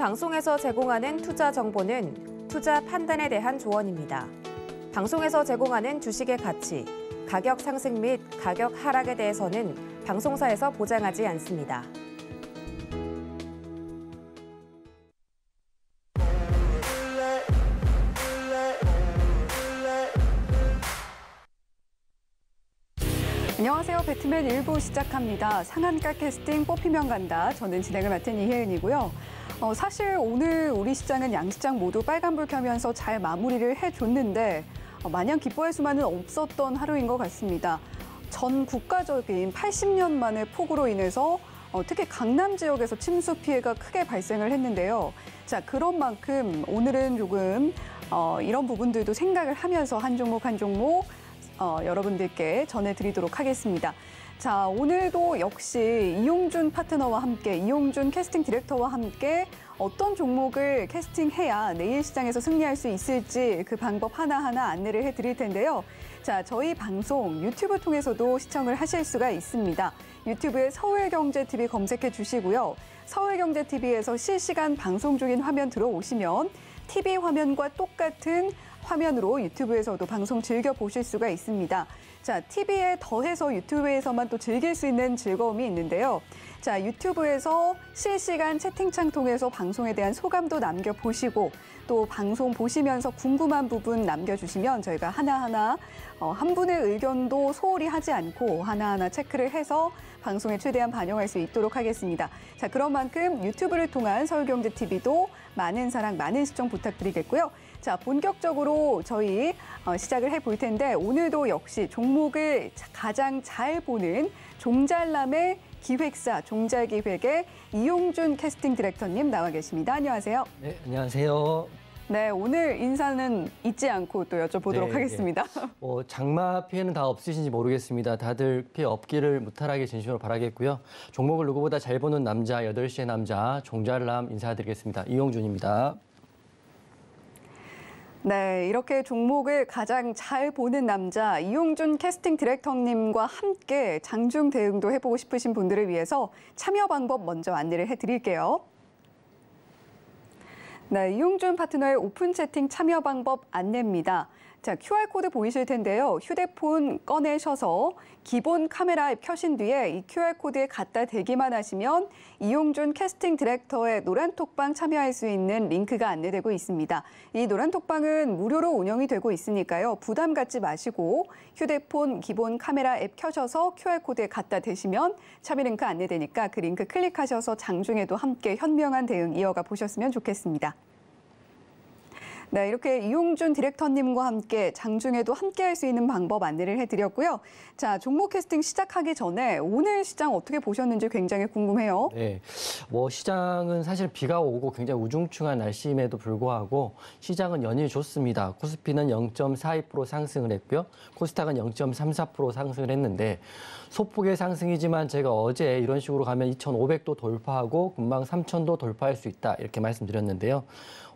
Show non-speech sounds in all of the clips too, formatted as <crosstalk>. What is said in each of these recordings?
방송에서 제공하는 투자 정보는 투자 판단에 대한 조언입니다. 방송에서 제공하는 주식의 가치, 가격 상승 및 가격 하락에 대해서는 방송사에서 보장하지 않습니다. 안녕하세요. 배트맨 일부 시작합니다. 상한가 캐스팅 뽑히면 간다. 저는 진행을 맡은 이혜은이고요. 어, 사실 오늘 우리 시장은 양시장 모두 빨간불 켜면서 잘 마무리를 해줬는데 어, 마냥 기뻐할 수만은 없었던 하루인 것 같습니다. 전 국가적인 80년 만의 폭우로 인해서 어, 특히 강남 지역에서 침수 피해가 크게 발생을 했는데요. 자, 그런 만큼 오늘은 조금 어, 이런 부분들도 생각을 하면서 한 종목 한 종목 어, 여러분들께 전해드리도록 하겠습니다. 자, 오늘도 역시 이용준 파트너와 함께 이용준 캐스팅 디렉터와 함께 어떤 종목을 캐스팅해야 내일 시장에서 승리할 수 있을지 그 방법 하나하나 안내를 해드릴 텐데요. 자, 저희 방송 유튜브 통해서도 시청을 하실 수가 있습니다. 유튜브에 서울경제TV 검색해 주시고요. 서울경제TV에서 실시간 방송 중인 화면 들어오시면 TV 화면과 똑같은 화면으로 유튜브에서도 방송 즐겨 보실 수가 있습니다. 자, TV에 더해서 유튜브에서만 또 즐길 수 있는 즐거움이 있는데요. 자, 유튜브에서 실시간 채팅창 통해서 방송에 대한 소감도 남겨보시고 또 방송 보시면서 궁금한 부분 남겨주시면 저희가 하나하나 어, 한 분의 의견도 소홀히 하지 않고 하나하나 체크를 해서 방송에 최대한 반영할 수 있도록 하겠습니다. 자, 그런 만큼 유튜브를 통한 서울경제TV도 많은 사랑, 많은 시청 부탁드리겠고요. 자, 본격적으로 저희 어, 시작을 해 볼 텐데 오늘도 역시 종목을 가장 잘 보는 종잘남의 기획사 종잘기획의 이용준 캐스팅 디렉터님 나와 계십니다. 안녕하세요. 네, 안녕하세요. 네, 오늘 인사는 잊지 않고 또 여쭤보도록 네, 네. 하겠습니다. 네. 어, 장마 피해는 다 없으신지 모르겠습니다. 다들 피해 없기를 무탈하게 진심으로 바라겠고요. 종목을 누구보다 잘 보는 남자, 여덟 시의 남자, 종잘남 인사드리겠습니다. 이용준입니다. 네, 이렇게 종목을 가장 잘 보는 남자 이용준 캐스팅 디렉터님과 함께 장중 대응도 해보고 싶으신 분들을 위해서 참여 방법 먼저 안내를 해드릴게요. 네, 이용준 파트너의 오픈 채팅 참여 방법 안내입니다. 자, QR코드 보이실 텐데요. 휴대폰 꺼내셔서 기본 카메라 앱 켜신 뒤에 이 QR코드에 갖다 대기만 하시면 이용준 캐스팅 디렉터의 노란톡방 참여할 수 있는 링크가 안내되고 있습니다. 이 노란톡방은 무료로 운영이 되고 있으니까요. 부담 갖지 마시고 휴대폰 기본 카메라 앱 켜셔서 QR코드에 갖다 대시면 참여 링크 안내되니까 그 링크 클릭하셔서 장중에도 함께 현명한 대응 이어가 보셨으면 좋겠습니다. 네, 이렇게 이용준 디렉터님과 함께 장중에도 함께할 수 있는 방법 안내를 해드렸고요. 자, 종목 캐스팅 시작하기 전에 오늘 시장 어떻게 보셨는지 굉장히 궁금해요. 네, 뭐 시장은 사실 비가 오고 굉장히 우중충한 날씨임에도 불구하고 시장은 연일 좋습니다. 코스피는 0.42% 상승을 했고요. 코스닥은 0.34% 상승을 했는데 소폭의 상승이지만 제가 어제 이런 식으로 가면 2,500도 돌파하고 금방 3,000도 돌파할 수 있다 이렇게 말씀드렸는데요.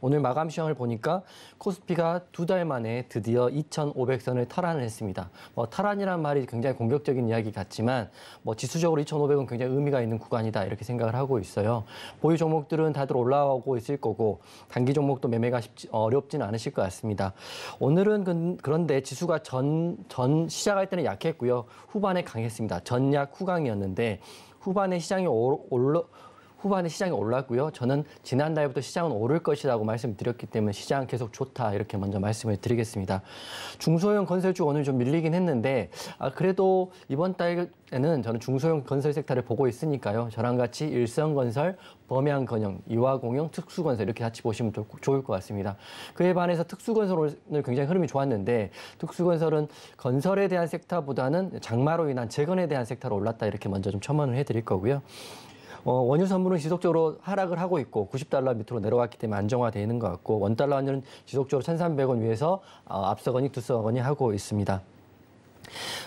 오늘 마감 시황을 보니까 코스피가 두 달 만에 드디어 2,500선을 탈환을 했습니다. 뭐 탈환이란 말이 굉장히 공격적인 이야기 같지만 뭐 지수적으로 2,500은 굉장히 의미가 있는 구간이다 이렇게 생각을 하고 있어요. 보유 종목들은 다들 올라오고 있을 거고 단기 종목도 매매가 쉽지, 어렵진 않으실 것 같습니다. 오늘은 근, 그런데 지수가 전, 전 시작할 때는 약했고요. 후반에 강했습니다. 전약 후강이었는데 후반에 시장이 올라 후반에 시장이 올랐고요. 저는 지난달부터 시장은 오를 것이라고 말씀드렸기 때문에 시장 계속 좋다 이렇게 먼저 말씀을 드리겠습니다. 중소형 건설주 오늘 좀 밀리긴 했는데 아, 그래도 이번 달에는 저는 중소형 건설 섹터를 보고 있으니까요. 저랑 같이 일성건설, 범양건영, 이화공영, 특수건설 이렇게 같이 보시면 좋을 것 같습니다. 그에 반해서 특수건설 오늘 굉장히 흐름이 좋았는데 특수건설은 건설에 대한 섹터보다는 장마로 인한 재건에 대한 섹터로 올랐다 이렇게 먼저 좀 첨언을 해드릴 거고요. 어, 원유 선물은 지속적으로 하락을 하고 있고 90달러 밑으로 내려왔기 때문에 안정화되는 것 같고 원달러 환율은 지속적으로 1,300원 위에서 어, 앞서거니 두서거니 하고 있습니다.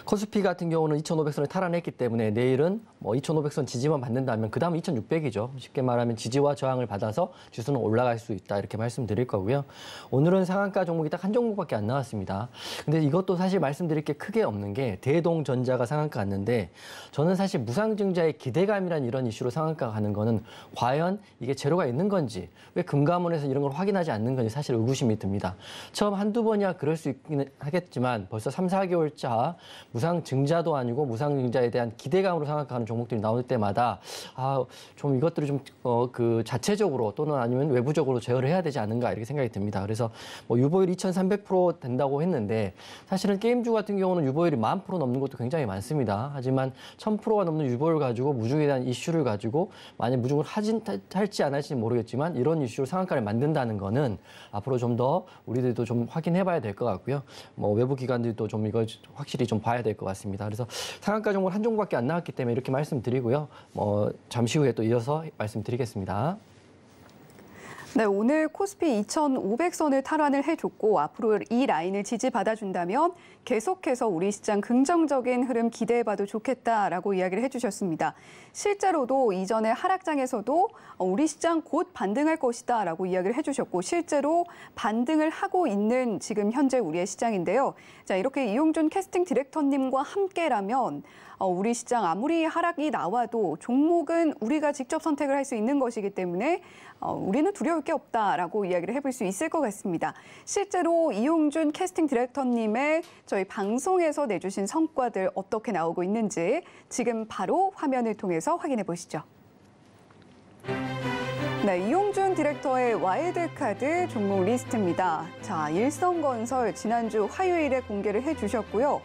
코스피 같은 경우는 2,500선을 탈환했기 때문에 내일은 뭐 2,500선 지지만 받는다면 그 다음 2,600이죠. 쉽게 말하면 지지와 저항을 받아서 지수는 올라갈 수 있다 이렇게 말씀드릴 거고요. 오늘은 상한가 종목이 딱 한 종목밖에 안 나왔습니다. 근데 이것도 사실 말씀드릴 게 크게 없는 게 대동전자가 상한가 갔는데 저는 사실 무상증자의 기대감이란 이런 이슈로 상한가 가는 거는 과연 이게 재료가 있는 건지 왜 금감원에서 이런 걸 확인하지 않는 건지 사실 의구심이 듭니다. 처음 한두 번이야 그럴 수 있긴 하겠지만 벌써 3, 4개월차 무상증자도 아니고 무상증자에 대한 기대감으로 생각하는 종목들이 나올 때마다 아, 좀 이것들을 좀, 어, 그 자체적으로 또는 아니면 외부적으로 제어를 해야 되지 않은가 이렇게 생각이 듭니다. 그래서 뭐 유보율 2,300% 된다고 했는데 사실은 게임주 같은 경우는 유보율이 만 프로 넘는 것도 굉장히 많습니다. 하지만 1,000%가 넘는 유보율 가지고 무중에 대한 이슈를 가지고 만약 무중을 하진, 할지 안 할지는 모르겠지만 이런 이슈로 상한가를 만든다는 거는 앞으로 좀 더 우리들도 좀 확인해 봐야 될 것 같고요. 뭐 외부 기관들도 좀 이걸 확실히 확실히 좀 봐야 될 것 같습니다. 그래서 상한가 종목 한 종목밖에 안 나왔기 때문에 이렇게 말씀드리고요. 뭐 잠시 후에 또 이어서 말씀드리겠습니다. 네, 오늘 코스피 2,500선을 탈환을 해줬고 앞으로 이 라인을 지지받아준다면 계속해서 우리 시장 긍정적인 흐름 기대해봐도 좋겠다라고 이야기를 해주셨습니다. 실제로도 이전에 하락장에서도 우리 시장 곧 반등할 것이다라고 이야기를 해주셨고 실제로 반등을 하고 있는 지금 현재 우리의 시장인데요. 자 이렇게 이용준 캐스팅 디렉터님과 함께라면 어, 우리 시장 아무리 하락이 나와도 종목은 우리가 직접 선택을 할 수 있는 것이기 때문에 어, 우리는 두려울 게 없다라고 이야기를 해 볼 수 있을 것 같습니다. 실제로 이용준 캐스팅 디렉터님의 저 저희 방송에서 내주신 성과들 어떻게 나오고 있는지 지금 바로 화면을 통해서 확인해 보시죠. 네, 이용준 디렉터의 와일드카드 종목 리스트입니다. 자, 일성건설 지난주 화요일에 공개를 해주셨고요.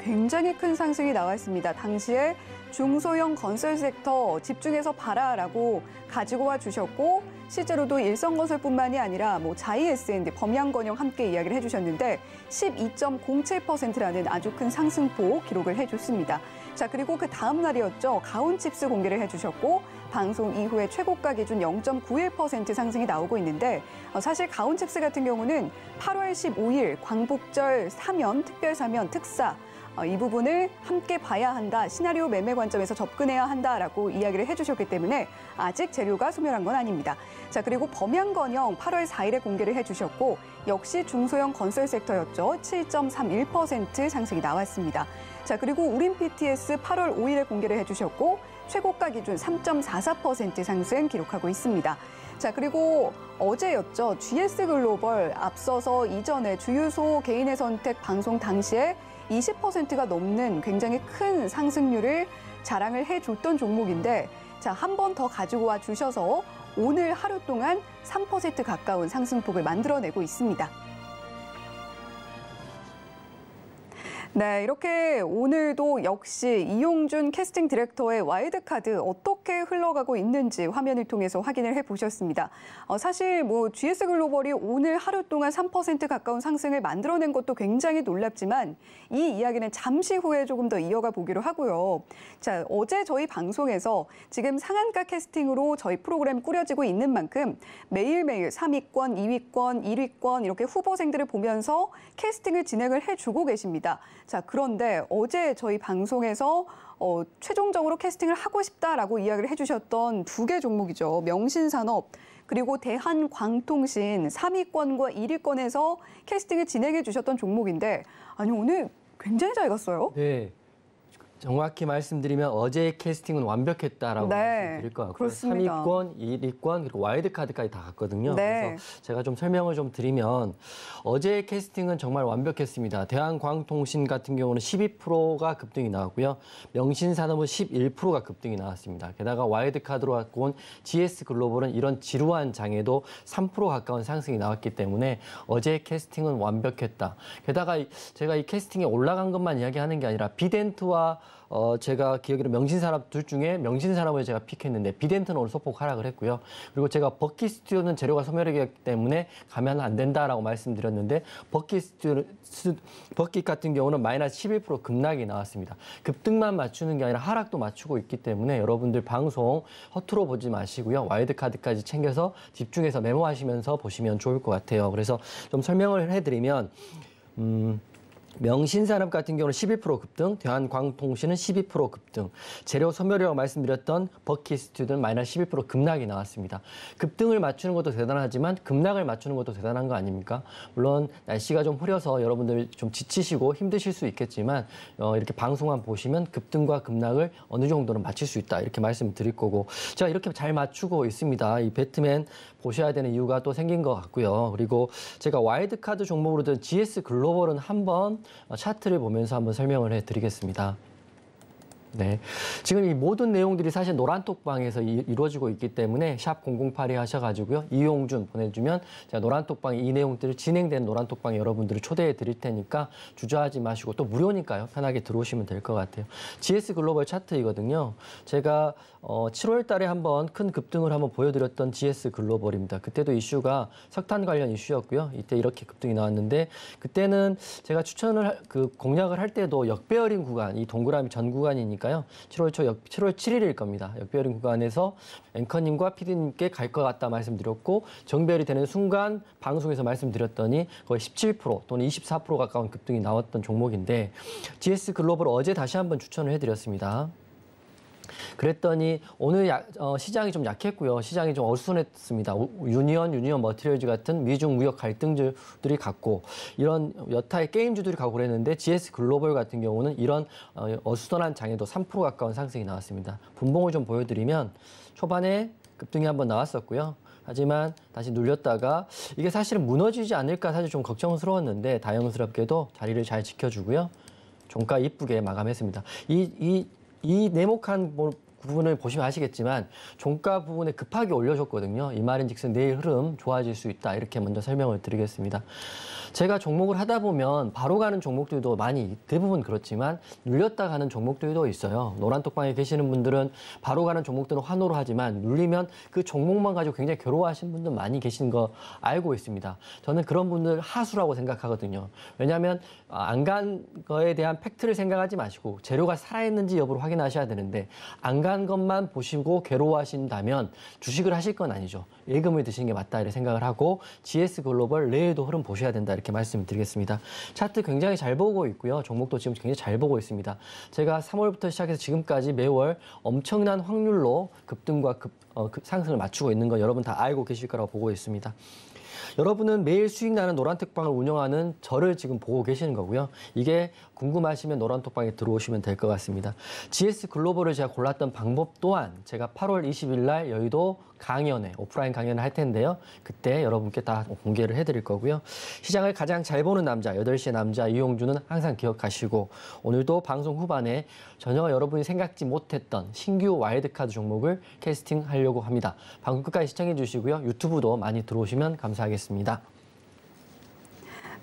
굉장히 큰 상승이 나왔습니다. 당시에 중소형 건설 섹터 집중해서 봐라라고 가지고 와 주셨고 실제로도 일성건설뿐만이 아니라 뭐 자이에스앤디 범양건영 함께 이야기를 해주셨는데 12.07%라는 아주 큰 상승폭 기록을 해줬습니다. 자 그리고 그 다음 날이었죠. 가온칩스 공개를 해주셨고 방송 이후에 최고가 기준 0.91% 상승이 나오고 있는데 어, 사실 가온칩스 같은 경우는 8월 15일 광복절 사면 특별 사면 특사 어, 이 부분을 함께 봐야 한다, 시나리오 매매 관점에서 접근해야 한다라고 이야기를 해주셨기 때문에 아직 재료가 소멸한 건 아닙니다. 자 그리고 범양건영 8월 4일에 공개를 해주셨고 역시 중소형 건설 섹터였죠. 7.31% 상승이 나왔습니다. 자 그리고 우린 PTS 8월 5일에 공개를 해주셨고 최고가 기준 3.44% 상승 기록하고 있습니다. 자 그리고 어제였죠. GS 글로벌 앞서서 이전에 주유소 개인의 선택 방송 당시에 20%가 넘는 굉장히 큰 상승률을 자랑을 해줬던 종목인데 자, 한 번 더 가지고 와 주셔서 오늘 하루 동안 3% 가까운 상승폭을 만들어내고 있습니다. 네, 이렇게 오늘도 역시 이용준 캐스팅 디렉터의 와이드카드 어떻게 흘러가고 있는지 화면을 통해서 확인을 해보셨습니다. 어, 사실 뭐 GS 글로벌이 오늘 하루 동안 3% 가까운 상승을 만들어낸 것도 굉장히 놀랍지만 이 이야기는 잠시 후에 조금 더 이어가 보기로 하고요. 자, 어제 저희 방송에서 지금 상한가 캐스팅으로 저희 프로그램 꾸려지고 있는 만큼 매일매일 3위권, 2위권, 1위권 이렇게 후보생들을 보면서 캐스팅을 진행을 해주고 계십니다. 자, 그런데 어제 저희 방송에서 어, 최종적으로 캐스팅을 하고 싶다라고 이야기를 해주셨던 두 개 종목이죠. 명신산업 그리고 대한광통신 3위권과 1위권에서 캐스팅을 진행해 주셨던 종목인데 아니 오늘 굉장히 잘 갔어요. 네. 정확히 말씀드리면 어제의 캐스팅은 완벽했다라고 네, 말씀드릴 것 같고요. 그렇습니다. 3위권, 1위권 그리고 와일드카드까지 다 갔거든요. 네. 그래서 제가 좀 설명을 좀 드리면 어제의 캐스팅은 정말 완벽했습니다. 대한광통신 같은 경우는 12%가 급등이 나왔고요. 명신산업은 11%가 급등이 나왔습니다. 게다가 와일드카드로 갖고 온 GS글로벌은 이런 지루한 장에도 3% 가까운 상승이 나왔기 때문에 어제의 캐스팅은 완벽했다. 게다가 제가 이 캐스팅에 올라간 것만 이야기하는 게 아니라 비덴트와 어, 제가 기억으는 명신산업 둘 중에 명신산업을 제가 픽했는데 비덴트는 오늘 소폭 하락을 했고요. 그리고 제가 버킷스튜디오는 재료가 소멸이기 때문에 가면 안 된다라고 말씀드렸는데 버킷스튜 버킷 같은 경우는 마이너스 11% 급락이 나왔습니다. 급등만 맞추는 게 아니라 하락도 맞추고 있기 때문에 여러분들 방송 허투루 보지 마시고요. 와이드카드까지 챙겨서 집중해서 메모하시면서 보시면 좋을 것 같아요. 그래서 좀 설명을 해드리면 음, 명신산업 같은 경우는 11% 급등, 대한광통신은 12% 급등, 재료 소멸이라고 말씀드렸던 버킷스튜드는 마이너스 12% 급락이 나왔습니다. 급등을 맞추는 것도 대단하지만 급락을 맞추는 것도 대단한 거 아닙니까? 물론 날씨가 좀 흐려서 여러분들 좀 지치시고 힘드실 수 있겠지만 어, 이렇게 방송만 보시면 급등과 급락을 어느 정도는 맞출 수 있다 이렇게 말씀드릴 거고 자 이렇게 잘 맞추고 있습니다. 이 배트맨 보셔야 되는 이유가 또 생긴 것 같고요. 그리고 제가 와이드카드 종목으로 든 GS 글로벌은 한번 차트를 보면서 한번 설명을 해드리겠습니다. 네. 지금 이 모든 내용들이 사실 노란톡방에서 이, 루어지고 있기 때문에 샵0 0 8이 하셔가지고요. 이용준 보내주면 제가 노란톡방 이 내용들을 진행된 노란톡방 여러분들을 초대해 드릴 테니까 주저하지 마시고 또 무료니까요. 편하게 들어오시면 될 것 같아요. GS 글로벌 차트이거든요. 제가 어, 7월 달에 한번 큰 급등을 한번 보여드렸던 GS 글로벌입니다. 그때도 이슈가 석탄 관련 이슈였고요. 이때 이렇게 급등이 나왔는데 그때는 제가 추천을 그 공략을 할 때도 역배열인 구간, 이 동그라미 전 구간이니까 있니까요 7월 초, 7월 7일일 겁니다. 역배인 구간에서 앵커님과 피디님께 갈 것 같다 말씀드렸고 정배이 되는 순간 방송에서 말씀드렸더니 거의 17% 또는 24% 가까운 급등이 나왔던 종목인데 GS 글로벌 어제 다시 한번 추천을 해드렸습니다. 그랬더니 오늘 야, 어, 시장이 좀 약했고요. 시장이 좀 어수선했습니다. 유니언, 유니언 머티리얼즈 같은 미중 무역 갈등주들이 갔고 이런 여타의 게임주들이 가고 그랬는데 GS 글로벌 같은 경우는 이런 어, 어수선한 장에도 3% 가까운 상승이 나왔습니다. 분봉을 좀 보여드리면 초반에 급등이 한번 나왔었고요. 하지만 다시 눌렸다가 이게 사실은 무너지지 않을까 사실 좀 걱정스러웠는데 다행스럽게도 자리를 잘 지켜주고요. 종가 이쁘게 마감했습니다. 이, 이이 네모칸 뭐 부분을 보시면 아시겠지만 종가 부분에 급하게 올려줬거든요. 이 말인즉슨 내일 흐름 좋아질 수 있다 이렇게 먼저 설명을 드리겠습니다. 제가 종목을 하다 보면 바로 가는 종목들도 많이 대부분 그렇지만 눌렸다 가는 종목들도 있어요. 노란 톡방에 계시는 분들은 바로 가는 종목들은 환호로 하지만 눌리면 그 종목만 가지고 굉장히 괴로워하시는 분들 많이 계신 거 알고 있습니다. 저는 그런 분들 하수라고 생각하거든요. 왜냐하면 안 간 거에 대한 팩트를 생각하지 마시고 재료가 살아있는지 여부를 확인하셔야 되는데 안 간 것만 보시고 괴로워하신다면 주식을 하실 건 아니죠. 예금을 드시는 게 맞다 이렇게 생각을 하고 GS 글로벌 내일도 흐름 보셔야 된다. 이렇게 말씀드리겠습니다. 차트 굉장히 잘 보고 있고요. 종목도 지금 굉장히 잘 보고 있습니다. 제가 3월부터 시작해서 지금까지 매월 엄청난 확률로 급등과 급, 어, 급 상승을 맞추고 있는 건 여러분 다 알고 계실 거라고 보고 있습니다. 여러분은 매일 수익 나는 노란톡방을 운영하는 저를 지금 보고 계시는 거고요. 이게 궁금하시면 노란톡방에 들어오시면 될 것 같습니다. GS 글로벌을 제가 골랐던 방법 또한 제가 8월 20일 날 여의도 강연회, 오프라인 강연을 할 텐데요. 그때 여러분께 다 공개를 해드릴 거고요. 시장을 가장 잘 보는 남자, 8시의 남자 이용주는 항상 기억하시고 오늘도 방송 후반에 전혀 여러분이 생각지 못했던 신규 와일드카드 종목을 캐스팅하려고 합니다. 방송 끝까지 시청해 주시고요. 유튜브도 많이 들어오시면 감사하겠습니다.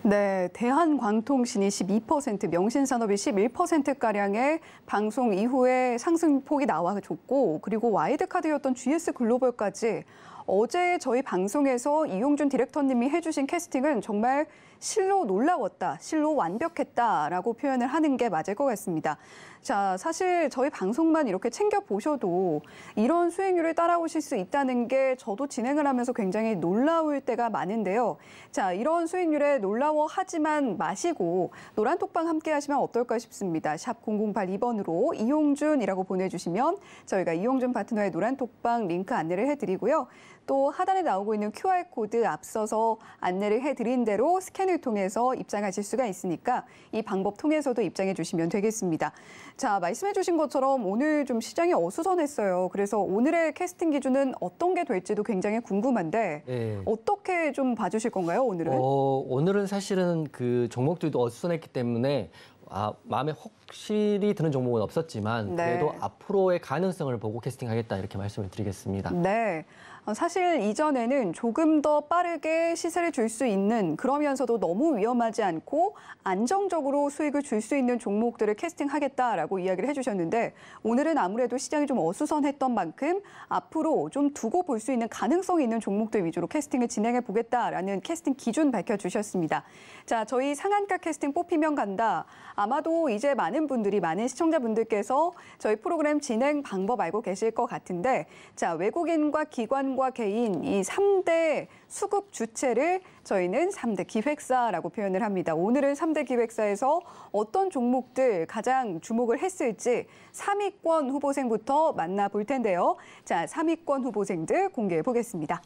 네, 대한광통신이 12%, 명신산업이 11%가량의 방송 이후에 상승폭이 나와줬고 그리고 와이드카드였던 GS 글로벌까지 어제 저희 방송에서 이용준 디렉터님이 해주신 캐스팅은 정말 실로 놀라웠다, 실로 완벽했다라고 표현을 하는 게 맞을 것 같습니다. 자, 사실 저희 방송만 이렇게 챙겨보셔도 이런 수익률을 따라오실 수 있다는 게 저도 진행을 하면서 굉장히 놀라울 때가 많은데요. 자, 이런 수익률에 놀라워하지만 마시고 노란톡방 함께 하시면 어떨까 싶습니다. 샵 0082번으로 이용준이라고 보내주시면 저희가 이용준 파트너의 노란톡방 링크 안내를 해드리고요. 또 하단에 나오고 있는 QR코드 앞서서 안내를 해드린 대로 스캔을 통해서 입장하실 수가 있으니까 이 방법 통해서도 입장해 주시면 되겠습니다. 자, 말씀해 주신 것처럼 오늘 좀 시장이 어수선했어요. 그래서 오늘의 캐스팅 기준은 어떤 게 될지도 굉장히 궁금한데 네. 어떻게 좀 봐주실 건가요, 오늘은? 어, 오늘은 사실은 그 종목들도 어수선했기 때문에 아, 마음에 확실히 드는 종목은 없었지만 네. 그래도 네. 앞으로의 가능성을 보고 캐스팅하겠다 이렇게 말씀을 드리겠습니다. 네. 어, 사실 이전에는 조금 더 빠르게 시세를 줄 수 있는 그러면서도 너무 위험하지 않고 안정적으로 수익을 줄 수 있는 종목들을 캐스팅하겠다라고 이야기를 해주셨는데 오늘은 아무래도 시장이 좀 어수선했던 만큼 앞으로 좀 두고 볼 수 있는 가능성이 있는 종목들 위주로 캐스팅을 진행해 보겠다라는 캐스팅 기준 밝혀주셨습니다. 자, 저희 상한가 캐스팅 뽑히면 간다. 아마도 이제 많은 분들이 많은 시청자분들께서 저희 프로그램 진행 방법 알고 계실 것 같은데 자 외국인과 기관 기관과 개인 이 3대 수급 주체를 저희는 3대 기획사라고 표현을 합니다. 오늘은 3대 기획사에서 어떤 종목들 가장 주목을 했을지 3위권 후보생부터 만나볼 텐데요. 자, 3위권 후보생들 공개해 보겠습니다.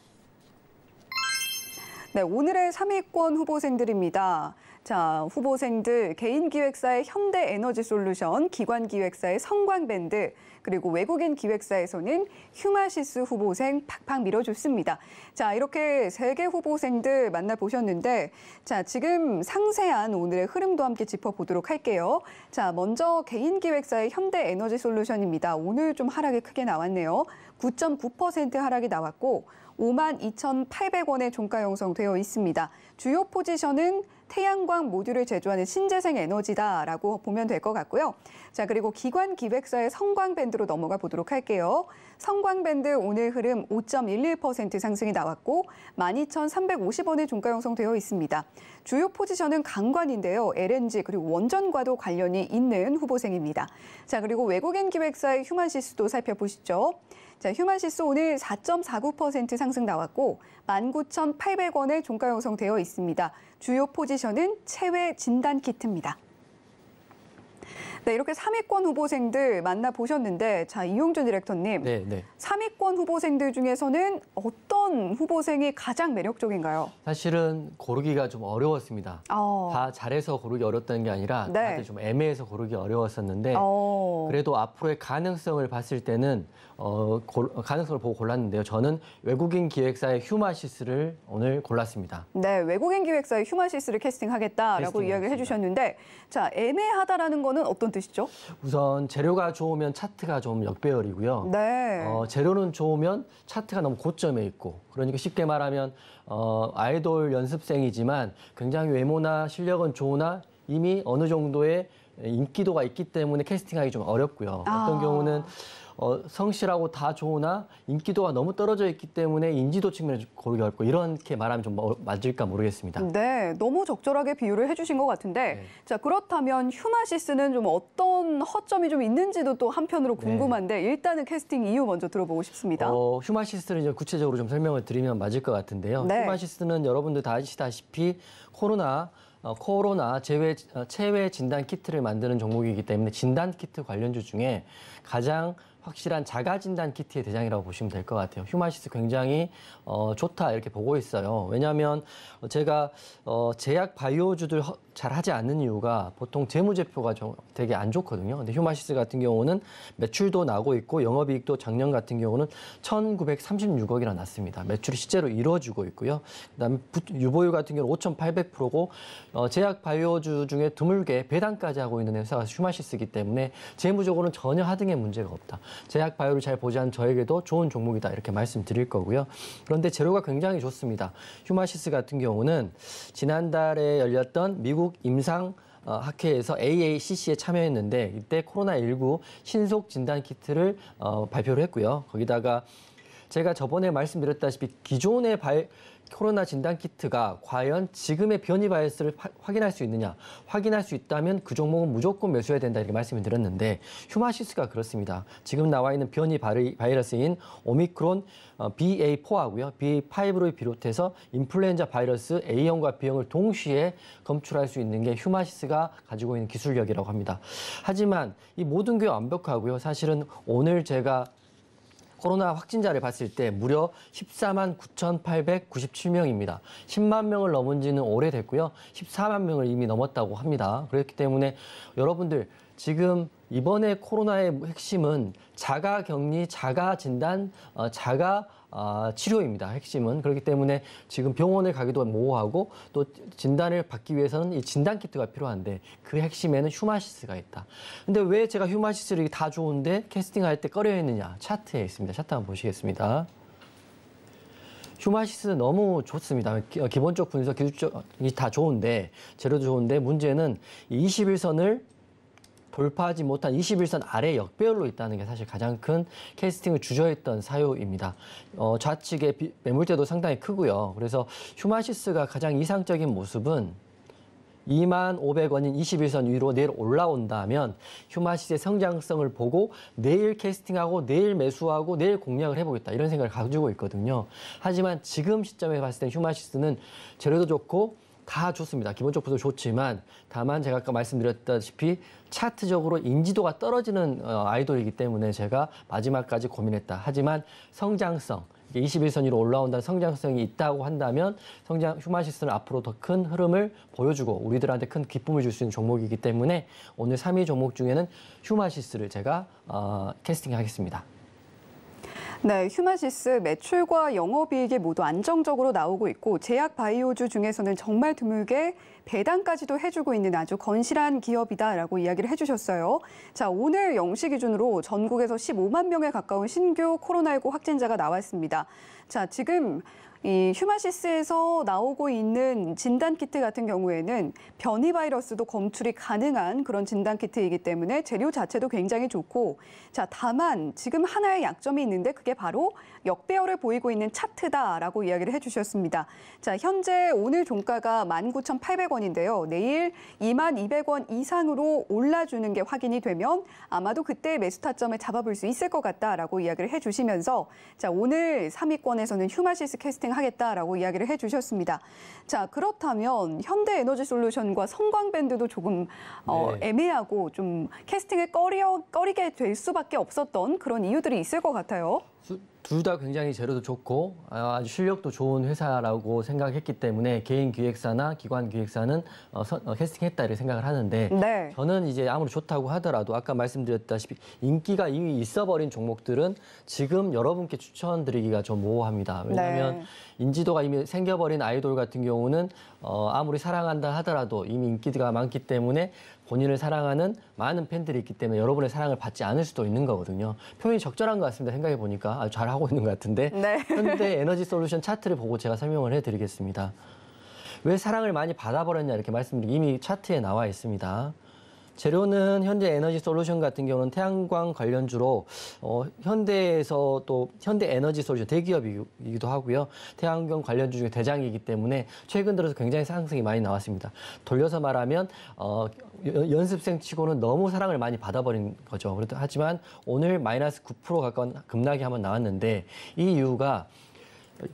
네, 오늘의 3위권 후보생들입니다. 자, 후보생들 개인 기획사의 현대 에너지 솔루션, 기관 기획사의 성광밴드, 그리고 외국인 기획사에서는 휴마시스 후보생 팍팍 밀어줬습니다. 자, 이렇게 세 개 후보생들 만나보셨는데, 자, 지금 상세한 오늘의 흐름도 함께 짚어보도록 할게요. 자, 먼저 개인 기획사의 현대 에너지 솔루션입니다. 오늘 좀 하락이 크게 나왔네요. 9.9% 하락이 나왔고, 52,800원의 종가 형성되어 있습니다. 주요 포지션은 태양광 모듈을 제조하는 신재생 에너지다라고 보면 될 것 같고요. 자, 그리고 기관 기획사의 성광밴드로 넘어가 보도록 할게요. 성광밴드 오늘 흐름 5.11% 상승이 나왔고 12,350원의 종가 형성되어 있습니다. 주요 포지션은 강관인데요. LNG 그리고 원전과도 관련이 있는 후보생입니다. 자, 그리고 외국인 기획사의 휴먼시스도 살펴보시죠. 자, 휴만시스 오늘 4.49% 상승 나왔고 19,800원에 종가 형성되어 있습니다. 주요 포지션은 체외 진단 키트입니다. 네, 이렇게 3위권 후보생들 만나보셨는데 자, 이용준 디렉터님. 네, 네. 3위권 후보생들 중에서는 어떤 후보생이 가장 매력적인가요? 사실은 고르기가 좀 어려웠습니다. 어. 다 잘해서 고르기 어렵다는 게 아니라 네. 다들 좀 애매해서 고르기 어려웠었는데 어. 그래도 앞으로의 가능성을 봤을 때는 어, 골, 가능성을 보고 골랐는데요. 저는 외국인 기획사의 휴마시스를 오늘 골랐습니다. 네, 외국인 기획사의 휴마시스를 캐스팅하겠다라고 이야기를 해주셨는데 자, 애매하다라는 거는 어떤 뜻이죠? 우선 재료가 좋으면 차트가 좀 역배열이고요. 네. 어, 재료는 좋으면 차트가 너무 고점에 있고 그러니까 쉽게 말하면 어, 아이돌 연습생이지만 굉장히 외모나 실력은 좋으나 이미 어느 정도의 인기도가 있기 때문에 캐스팅하기 좀 어렵고요. 아. 어떤 경우는 어, 성실하고 다 좋으나 인기도가 너무 떨어져 있기 때문에 인지도 측면에서 고르기 어렵고 이렇게 말하면 좀 어, 맞을까 모르겠습니다. 네, 너무 적절하게 비유를 해주신 것 같은데 네. 자 그렇다면 휴마시스는 좀 어떤 허점이 좀 있는지도 또 한편으로 네. 궁금한데 네. 일단은 캐스팅 이유 먼저 들어보고 싶습니다. 어, 휴마시스를 이제 구체적으로 좀 설명을 드리면 맞을 것 같은데요. 네. 휴마시스는 여러분들 다 아시다시피 코로나 어, 코로나 제외, 어, 체외 진단 키트를 만드는 종목이기 때문에 진단 키트 관련주 중에 가장 확실한 자가진단 키트의 대장이라고 보시면 될 것 같아요. 휴마시스 굉장히 어, 좋다 이렇게 보고 있어요. 왜냐하면 제가 어, 제약 바이오주들 허, 잘 하지 않는 이유가 보통 재무제표가 좀 되게 안 좋거든요. 근데 휴마시스 같은 경우는 매출도 나고 있고 영업이익도 작년 같은 경우는 1,936억이나 났습니다. 매출이 실제로 이루어지고 있고요. 그다음에 유보율 같은 경우는 5,800%고 어, 제약 바이오주 중에 드물게 배당까지 하고 있는 회사가 휴마시스이기 때문에 재무적으로는 전혀 하등의 문제가 없다. 제약 바이오를 잘 보지 않은 저에게도 좋은 종목이다 이렇게 말씀드릴 거고요. 그런데 재료가 굉장히 좋습니다. 휴마시스 같은 경우는 지난달에 열렸던 미국 임상 어, 학회에서 AACC에 참여했는데 이때 코로나19 신속 진단 키트를 어, 발표를 했고요. 거기다가 제가 저번에 말씀드렸다시피 기존의 발, 코로나 진단 키트가 과연 지금의 변이 바이러스를 파, 확인할 수 있느냐, 확인할 수 있다면 그 종목은 무조건 매수해야 된다 이렇게 말씀을 드렸는데 휴마시스가 그렇습니다. 지금 나와 있는 변이 바이러스인 오미크론 어, BA4하고요, BA5를 비롯해서 인플루엔자 바이러스 A형과 B형을 동시에 검출할 수 있는 게 휴마시스가 가지고 있는 기술력이라고 합니다. 하지만 이 모든 게 완벽하고요. 사실은 오늘 제가 코로나 확진자를 봤을 때 무려 14만 9,897명입니다. 10만 명을 넘은 지는 오래됐고요. 14만 명을 이미 넘었다고 합니다. 그렇기 때문에 여러분들 지금 이번에 코로나의 핵심은 자가 격리, 자가 진단, 어, 자가 아, 치료입니다. 핵심은 그렇기 때문에 지금 병원에 가기도 모호하고 또 진단을 받기 위해서는 이 진단 키트가 필요한데 그 핵심에는 휴마시스가 있다. 근데 왜 제가 휴마시스를 다 좋은데 캐스팅할 때 꺼려 했느냐? 차트에 있습니다. 차트 한번 보시겠습니다. 휴마시스 너무 좋습니다. 기본적 분석 기술적이 다 좋은데 재료도 좋은데 문제는 21선을 돌파하지 못한 21선 아래 역배열로 있다는 게 사실 가장 큰 캐스팅을 주저했던 사유입니다. 어, 좌측의 매물대도 상당히 크고요. 그래서 휴마시스가 가장 이상적인 모습은 2만 500원인 21선 위로 내일 올라온다면 휴마시스의 성장성을 보고 내일 캐스팅하고 내일 매수하고 내일 공략을 해보겠다 이런 생각을 가지고 있거든요. 하지만 지금 시점에 봤을 때 휴마시스는 재료도 좋고 다 좋습니다. 기본적 분석 좋지만 다만 제가 아까 말씀드렸다시피 차트적으로 인지도가 떨어지는 어, 아이돌이기 때문에 제가 마지막까지 고민했다. 하지만 성장성 21선위로 올라온다는 성장성이 있다고 한다면 성장 휴마시스는 앞으로 더 큰 흐름을 보여주고 우리들한테 큰 기쁨을 줄 수 있는 종목이기 때문에 오늘 3위 종목 중에는 휴마시스를 제가 어, 캐스팅하겠습니다. 네, 휴마시스 매출과 영업이익이 모두 안정적으로 나오고 있고 제약 바이오주 중에서는 정말 드물게 배당까지도 해주고 있는 아주 건실한 기업이다라고 이야기를 해주셨어요. 자, 오늘 영시 기준으로 전국에서 15만 명에 가까운 신규 코로나19 확진자가 나왔습니다. 자, 지금 이 휴마시스에서 나오고 있는 진단 키트 같은 경우에는 변이 바이러스도 검출이 가능한 그런 진단 키트이기 때문에 재료 자체도 굉장히 좋고 자 다만 지금 하나의 약점이 있는데 그게 바로 역배열을 보이고 있는 차트다라고 이야기를 해주셨습니다. 자, 현재 오늘 종가가 19,800원인데요. 내일 22,200원 이상으로 올라주는 게 확인이 되면 아마도 그때 매수 타점을 잡아볼 수 있을 것 같다라고 이야기를 해주시면서 자, 오늘 3위권에서는 휴마시스 캐스팅 하겠다라고 이야기를 해주셨습니다. 자, 그렇다면 현대에너지솔루션과 성광밴드도 조금 어, 네. 애매하고 좀 캐스팅을 꺼려, 꺼리게 될 수밖에 없었던 그런 이유들이 있을 것 같아요. 둘다 굉장히 재료도 좋고 아, 아주 실력도 좋은 회사라고 생각했기 때문에 개인 기획사나 기관 기획사는 어, 선, 어, 캐스팅했다 이렇게 생각을 하는데 네. 저는 이제 아무리 좋다고 하더라도 아까 말씀드렸다시피 인기가 이미 있어버린 종목들은 지금 여러분께 추천드리기가 좀 모호합니다. 왜냐하면 네. 인지도가 이미 생겨버린 아이돌 같은 경우는 어, 아무리 사랑한다 하더라도 이미 인기가 많기 때문에 본인을 사랑하는 많은 팬들이 있기 때문에 여러분의 사랑을 받지 않을 수도 있는 거거든요. 표현이 적절한 것 같습니다. 생각해 보니까 아주 잘하고 있는 것 같은데 <laughs> 네. 현대 에너지 솔루션 차트를 보고 제가 설명을 해드리겠습니다. 왜 사랑을 많이 받아버렸냐 이렇게 말씀드리면 이미 차트에 나와 있습니다. 재료는 현재 에너지 솔루션 같은 경우는 태양광 관련주로 어, 현대에서 또 현대 에너지 솔루션 대기업이기도 하고요. 태양광 관련주 중에 대장이기 때문에 최근 들어서 굉장히 상승이 많이 나왔습니다. 돌려서 말하면 어, 연습생 치고는 너무 사랑을 많이 받아버린 거죠. 그렇다 하지만 오늘 마이너스 9% 가까운 급락이 한번 나왔는데 이 이유가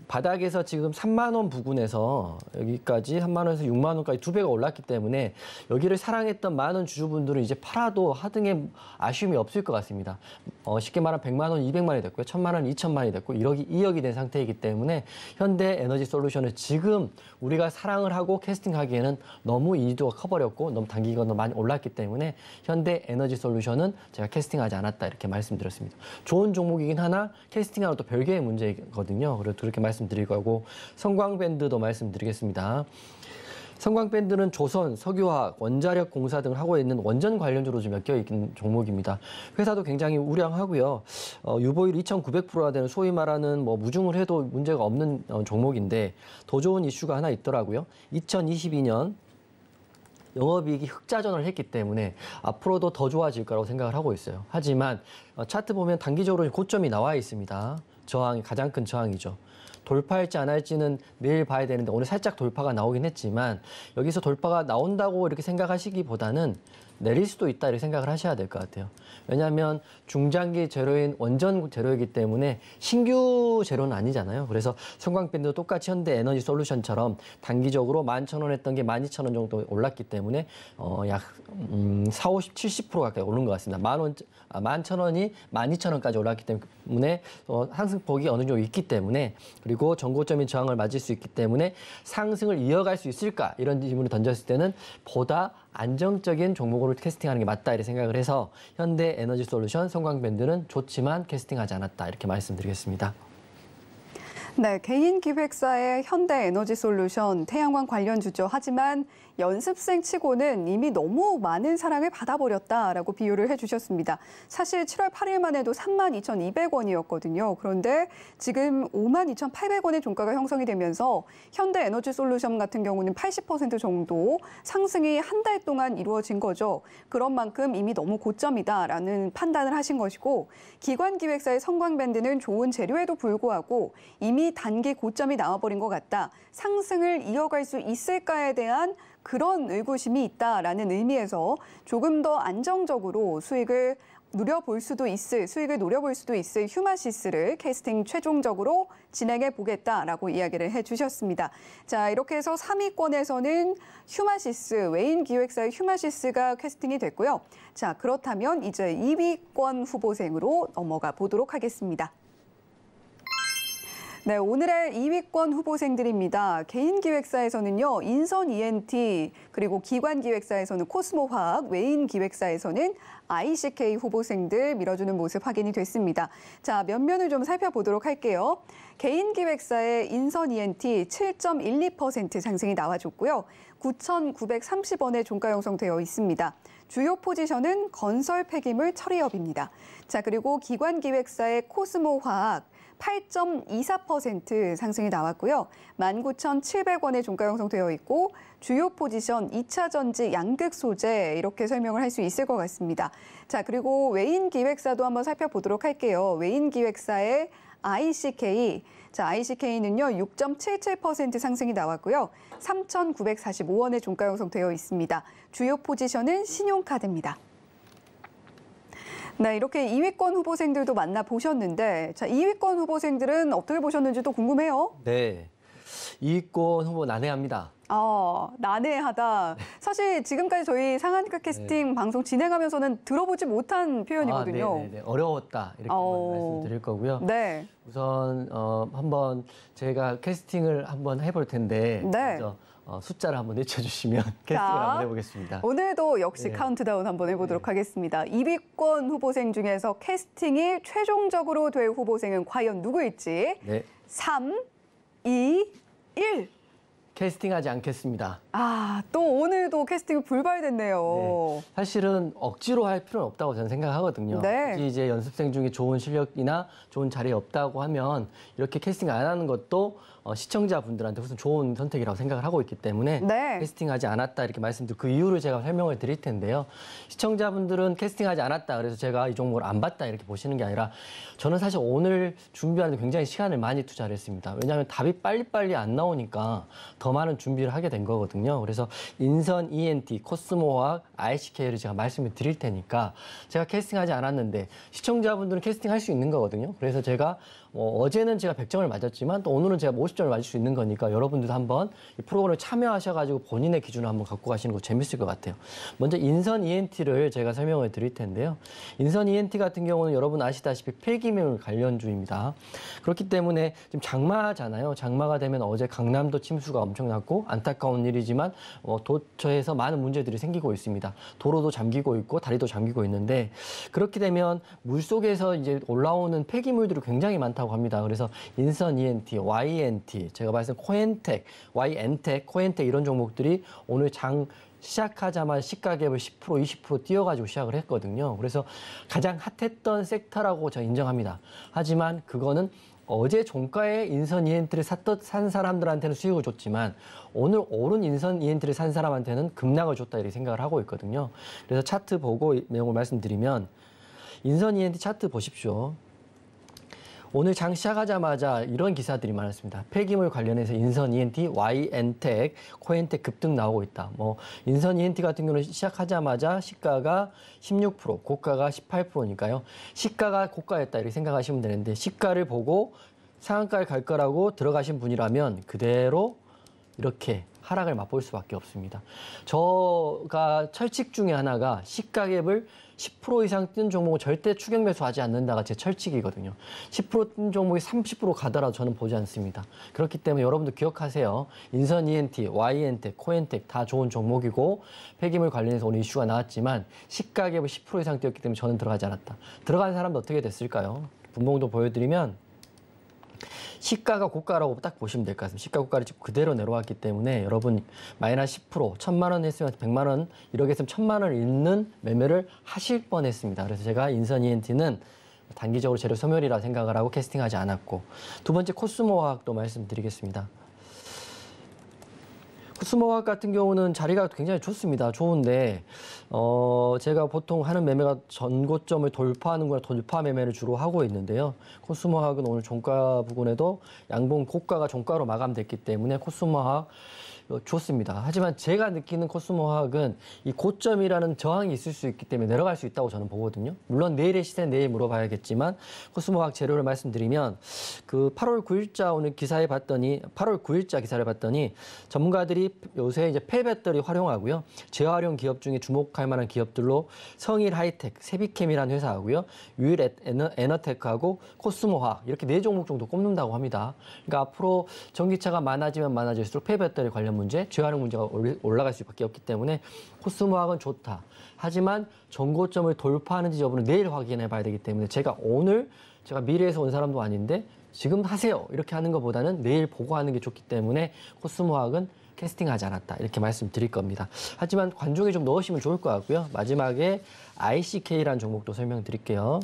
바닥에서 지금 3만 원 부근에서 여기까지 3만 원에서 6만 원까지 두 배가 올랐기 때문에 여기를 사랑했던 많은 주주분들은 이제 팔아도 하등에 아쉬움이 없을 것 같습니다. 어, 쉽게 말하면 100만 원, 200만 원이 됐고요. 1000만 원, 2000만 원이 됐고 1억이 2억이 된 상태이기 때문에 현대 에너지 솔루션을 지금 우리가 사랑을 하고 캐스팅하기에는 너무 이도가 커버렸고 너무 단기간 너무 많이 올랐기 때문에 현대 에너지 솔루션은 제가 캐스팅하지 않았다 이렇게 말씀드렸습니다. 좋은 종목이긴 하나 캐스팅하는 또 별개의 문제거든요. 그래서 그렇게 그렇게 말씀드릴 거고 성광밴드도 말씀드리겠습니다. 성광밴드는 조선, 석유화학, 원자력 공사 등을 하고 있는 원전 관련주로 몇 엮여 있는 종목입니다. 회사도 굉장히 우량하고요. 어, 유보율 2,900%가 되는 소위 말하는 뭐 무중을 해도 문제가 없는 어, 종목인데 더 좋은 이슈가 하나 있더라고요. 2022년 영업이익이 흑자전을 했기 때문에 앞으로도 더 좋아질 거라고 생각을 하고 있어요. 하지만 어, 차트 보면 단기적으로 고점이 나와 있습니다. 저항이 가장 큰 저항이죠. 돌파할지 안 할지는 내일 봐야 되는데 오늘 살짝 돌파가 나오긴 했지만 여기서 돌파가 나온다고 이렇게 생각하시기보다는 내릴 수도 있다 이렇게 생각을 하셔야 될 것 같아요. 왜냐하면 중장기 제로인 원전 제로이기 때문에 신규 제로는 아니잖아요. 그래서 송광빈도 똑같이 현대 에너지 솔루션처럼 단기적으로 11,000원 했던 게 12,000원 정도 올랐기 때문에 어, 약 음, 4, 50, 70% 가까이 오른 것 같습니다. 만 원, 아, 11,000원이 12,000원까지 올랐기 때문에 어, 상승폭이 어느 정도 있기 때문에 그리고 전고점인 저항을 맞을 수 있기 때문에 상승을 이어갈 수 있을까 이런 질문을 던졌을 때는 보다 안정적인 종목으로 캐스팅하는 게 맞다 이렇게 생각을 해서 현대 에너지 솔루션 성광밴드는 좋지만 캐스팅하지 않았다 이렇게 말씀드리겠습니다. 네, 개인 기획사의 현대 에너지 솔루션 태양광 관련 주죠. 하지만 연습생 치고는 이미 너무 많은 사랑을 받아버렸다라고 비유를 해주셨습니다. 사실 7월 8일만 해도 32,200원이었거든요. 그런데 지금 52,800원의 종가가 형성이 되면서 현대 에너지 솔루션 같은 경우는 80% 정도 상승이 한 달 동안 이루어진 거죠. 그런 만큼 이미 너무 고점이다라는 판단을 하신 것이고 기관 기획사의 성광밴드는 좋은 재료에도 불구하고 이미 단기 고점이 나와버린 것 같다. 상승을 이어갈 수 있을까에 대한 그런 의구심이 있다라는 의미에서 조금 더 안정적으로 수익을 누려볼 수도 있을, 수익을 노려볼 수도 있을 휴마시스를 캐스팅 최종적으로 진행해 보겠다라고 이야기를 해 주셨습니다. 자, 이렇게 해서 3위권에서는 휴마시스, 외인 기획사의 휴마시스가 캐스팅이 됐고요. 자, 그렇다면 이제 2위권 후보생으로 넘어가 보도록 하겠습니다. 네, 오늘의 2위권 후보생들입니다. 개인 기획사에서는요, 인선 ENT, 그리고 기관 기획사에서는 코스모화학, 외인 기획사에서는 ICK 후보생들 밀어주는 모습 확인이 됐습니다. 자, 몇 면을 좀 살펴보도록 할게요. 개인 기획사의 인선 ENT 7.12% 상승이 나와줬고요. 9,930원에 종가 형성되어 있습니다. 주요 포지션은 건설 폐기물 처리업입니다. 자, 그리고 기관 기획사의 코스모화학, 8.24% 상승이 나왔고요. 19,700원의 종가 형성되어 있고 주요 포지션 2차 전지 양극 소재 이렇게 설명을 할 수 있을 것 같습니다. 자, 그리고 외인 기획사도 한번 살펴보도록 할게요. 외인 기획사의 ICK. 자, ICK는요, 6.77% 상승이 나왔고요. 3,945원의 종가 형성되어 있습니다. 주요 포지션은 신용카드입니다. 네, 이렇게 2위권 후보생들도 만나보셨는데 자, 2위권 후보생들은 어떻게 보셨는지도 궁금해요. 네, 2위권 후보 난해합니다. 아, 난해하다. 네. 사실 지금까지 저희 상한가 캐스팅 네. 방송 진행하면서는 들어보지 못한 표현이거든요. 아, 네, 네, 네. 어려웠다 이렇게 어... 말씀드릴 거고요. 네. 우선 어, 한번 제가 캐스팅을 한번 해볼 텐데 네. 먼저 어, 숫자를 한번 외쳐주시면 <laughs> 캐스팅을 한번 해보겠습니다. 오늘도 역시 네. 카운트다운 한번 해보도록 네. 하겠습니다. 2위권 후보생 중에서 캐스팅이 최종적으로 될 후보생은 과연 누구일지 네. 3, 2, 1. 캐스팅하지 않겠습니다. 아, 또 오늘도 캐스팅이 불발됐네요. 네, 사실은 억지로 할 필요는 없다고 저는 생각하거든요. 네. 이제 연습생 중에 좋은 실력이나 좋은 자리 없다고 하면 이렇게 캐스팅 안 하는 것도 어, 시청자분들한테 훨씬 좋은 선택이라고 생각을 하고 있기 때문에 네. 캐스팅하지 않았다 이렇게 말씀드리그 이유를 제가 설명을 드릴 텐데요. 시청자분들은 캐스팅하지 않았다 그래서 제가 이 종목을 안 봤다 이렇게 보시는 게 아니라 저는 사실 오늘 준비하는데 굉장히 시간을 많이 투자를 했습니다. 왜냐하면 답이 빨리빨리 안 나오니까 더 많은 준비를 하게 된 거거든요. 그래서 인선 ENT, 코스모와 ICK를 제가 말씀을 드릴 테니까 제가 캐스팅하지 않았는데 시청자분들은 캐스팅할 수 있는 거거든요. 그래서 제가 뭐 어제는 제가 100점을 맞았지만 또 오늘은 제가 50점을 뭐 맞을 수 있는 거니까 여러분들도 한번 이 프로그램에 참여하셔가지고 본인의 기준을 한번 갖고 가시는 거 재밌을 것 같아요. 먼저 인선 ENT를 제가 설명을 드릴 텐데요. 인선 ENT 같은 경우는 여러분 아시다시피 폐기물 관련주입니다. 그렇기 때문에 지금 장마잖아요. 장마가 되면 어제 강남도 침수가 엄청났고 안타까운 일이지만 어, 도처에서 많은 문제들이 생기고 있습니다. 도로도 잠기고 있고 다리도 잠기고 있는데 그렇게 되면 물 속에서 이제 올라오는 폐기물들이 굉장히 많다고 있다고 합니다. 그래서 인선 ENT, YNT, e 제가 말씀 코엔텍, YN텍, e 코엔텍 이런 종목들이 오늘 장 시작하자마자 시가갭을 10% 20% 뛰어가지고 시작을 했거든요. 그래서 가장 핫했던 섹터라고 저 인정합니다. 하지만 그거는 어제 종가에 인선 이엔트를 e 샀던 산 사람들한테는 수익을 줬지만 오늘 오른 인선 이엔트를 산 사람한테는 급락을 줬다 이렇게 생각을 하고 있거든요. 그래서 차트 보고 내용을 말씀드리면 인선 이엔트 차트 보십시오. 오늘 장 시작하자마자 이런 기사들이 많았습니다. 폐기물 관련해서 인선 ENT, YN텍, 코엔텍 급등 나오고 있다. 뭐 인선 ENT 같은 경우는 시작하자마자 시가가 16%, 고가가 18%니까요. 시가가 고가였다 이렇게 생각하시면 되는데 시가를 보고 상한가를 갈 거라고 들어가신 분이라면 그대로 이렇게 하락을 맛볼 수밖에 없습니다. 저가 철칙 중에 하나가 시가갭을 10% 이상 뛴 종목은 절대 추격 매수하지 않는다가 제 철칙이거든요. 1 0 뛴 종목이 30% 가더라도 저는 보지 않습니다. 그렇기 때문에 여러분들 기억하세요. 인선 ENT, Y엔텍, 코엔텍 다 좋은 종목이고 폐기물 관련해서 오늘 이슈가 나왔지만 시가격이 10% 뭐 이상 뛰었기 때문에 저는 들어가지 않았다. 들어간 사람도 어떻게 됐을까요? 분봉도 보여드리면 시가가 고가라고 딱 보시면 될 것 같습니다. 시가 고가를 지금 그대로 내려왔기 때문에 여러분 마이너스 10% 천만 원 했으면 1만원 이렇게 했으면 천만 원 잃는 매매를 하실 뻔했습니다. 그래서 제가 인선 ENT는 단기적으로 재료 소멸이라 생각을 하고 캐스팅하지 않았고 두 번째 코스모 화학도 말씀드리겠습니다. 코스모학 같은 경우는 자리가 굉장히 좋습니다. 좋은데 어 제가 보통 하는 매매가 전고점을 돌파하는 거나 돌파 매매를 주로 하고 있는데요. 코스모학은 오늘 종가 부근에도 양봉 고가가 종가로 마감됐기 때문에 코스모학 어, 좋습니다. 하지만 제가 느끼는 코스모학은이 고점이라는 저항이 있을 수 있기 때문에 내려갈 수 있다고 저는 보거든요. 물론 내일의 시세는 내일 물어봐야겠지만 코스모학 재료를 말씀드리면 그 8월 9일자 오늘 기사에 봤더니 8월 9일자 기사를 봤더니 전문가들이 요새 이제 폐배터리 활용하고요. 재활용 기업 중에 주목할 만한 기업들로 성일 하이텍, 세비캠이라는 회사하고요. 유일 에너테크하고 코스모학 이렇게 네 종목 정도 꼽는다고 합니다. 그러니까 앞으로 전기차가 많아지면 많아질수록 폐배터리 관련 문제, 제 죄하는 문제가 올라갈 수밖에 없기 때문에 코스모학은 좋다. 하지만 전고점을 돌파하는지 여부는 내일 확인해 봐야 되기 때문에 제가 오늘 제가 미래에서 온 사람도 아닌데 지금 하세요 이렇게 하는 것보다는 내일 보고 하는 게 좋기 때문에 코스모학은 캐스팅하지 않았다 이렇게 말씀드릴 겁니다. 하지만 관중에 좀 넣으시면 좋을 것 같고요. 마지막에 ICK라는 종목도 설명드릴게요.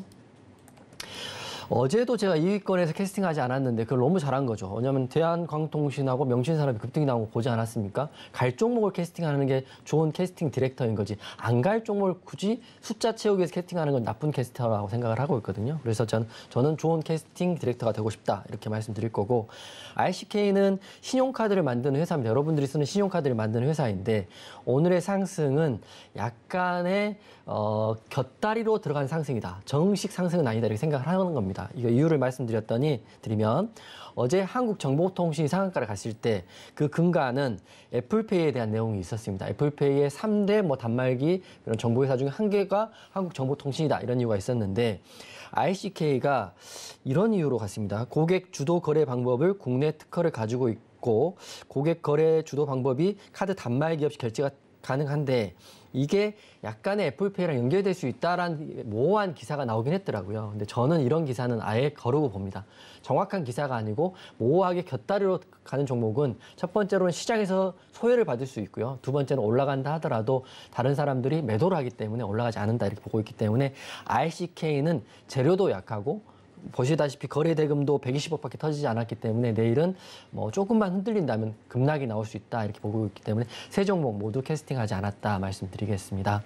어제도 제가 이권에서 캐스팅하지 않았는데 그걸 너무 잘한 거죠. 왜냐하면 대한광통신하고 명신산업이 급등이 나온 거 보지 않았습니까? 갈 종목을 캐스팅하는 게 좋은 캐스팅 디렉터인 거지 안 갈 종목을 굳이 숫자 채우기 위해서 캐스팅하는 건 나쁜 캐스터라고 생각을 하고 있거든요. 그래서 저는, 저는 좋은 캐스팅 디렉터가 되고 싶다 이렇게 말씀드릴 거고 i c k 는 신용카드를 만드는 회사입니다. 여러분들이 쓰는 신용카드를 만드는 회사인데 오늘의 상승은 약간의 어, 곁다리로 들어간 상승이다. 정식 상승은 아니다. 이렇게 생각을 하는 겁니다. 이거 이유를 말씀드렸더니 드리면 어제 한국정보통신 상한가를 갔을 때 그 근간은 애플페이에 대한 내용이 있었습니다. 애플페이의 3대 뭐 단말기 그런 정보회사 중에 한 개가 한국정보통신이다. 이런 이유가 있었는데 ICK가 이런 이유로 갔습니다. 고객 주도 거래 방법을 국내 특허를 가지고 있고 고객 거래 주도 방법이 카드 단말기 없이 결제가 가능한데 이게 약간의 애플페이랑 연결될 수 있다라는 모호한 기사가 나오긴 했더라고요. 근데 저는 이런 기사는 아예 거르고 봅니다. 정확한 기사가 아니고 모호하게 곁다리로 가는 종목은 첫 번째로는 시장에서 소외를 받을 수 있고요. 두 번째는 올라간다 하더라도 다른 사람들이 매도를 하기 때문에 올라가지 않는다 이렇게 보고 있기 때문에 RCK는 재료도 약하고 보시다시피 거래 대금도 120억밖에 터지지 않았기 때문에 내일은 뭐 조금만 흔들린다면 급락이 나올 수 있다 이렇게 보고 있기 때문에 세 종목 모두 캐스팅하지 않았다 말씀드리겠습니다.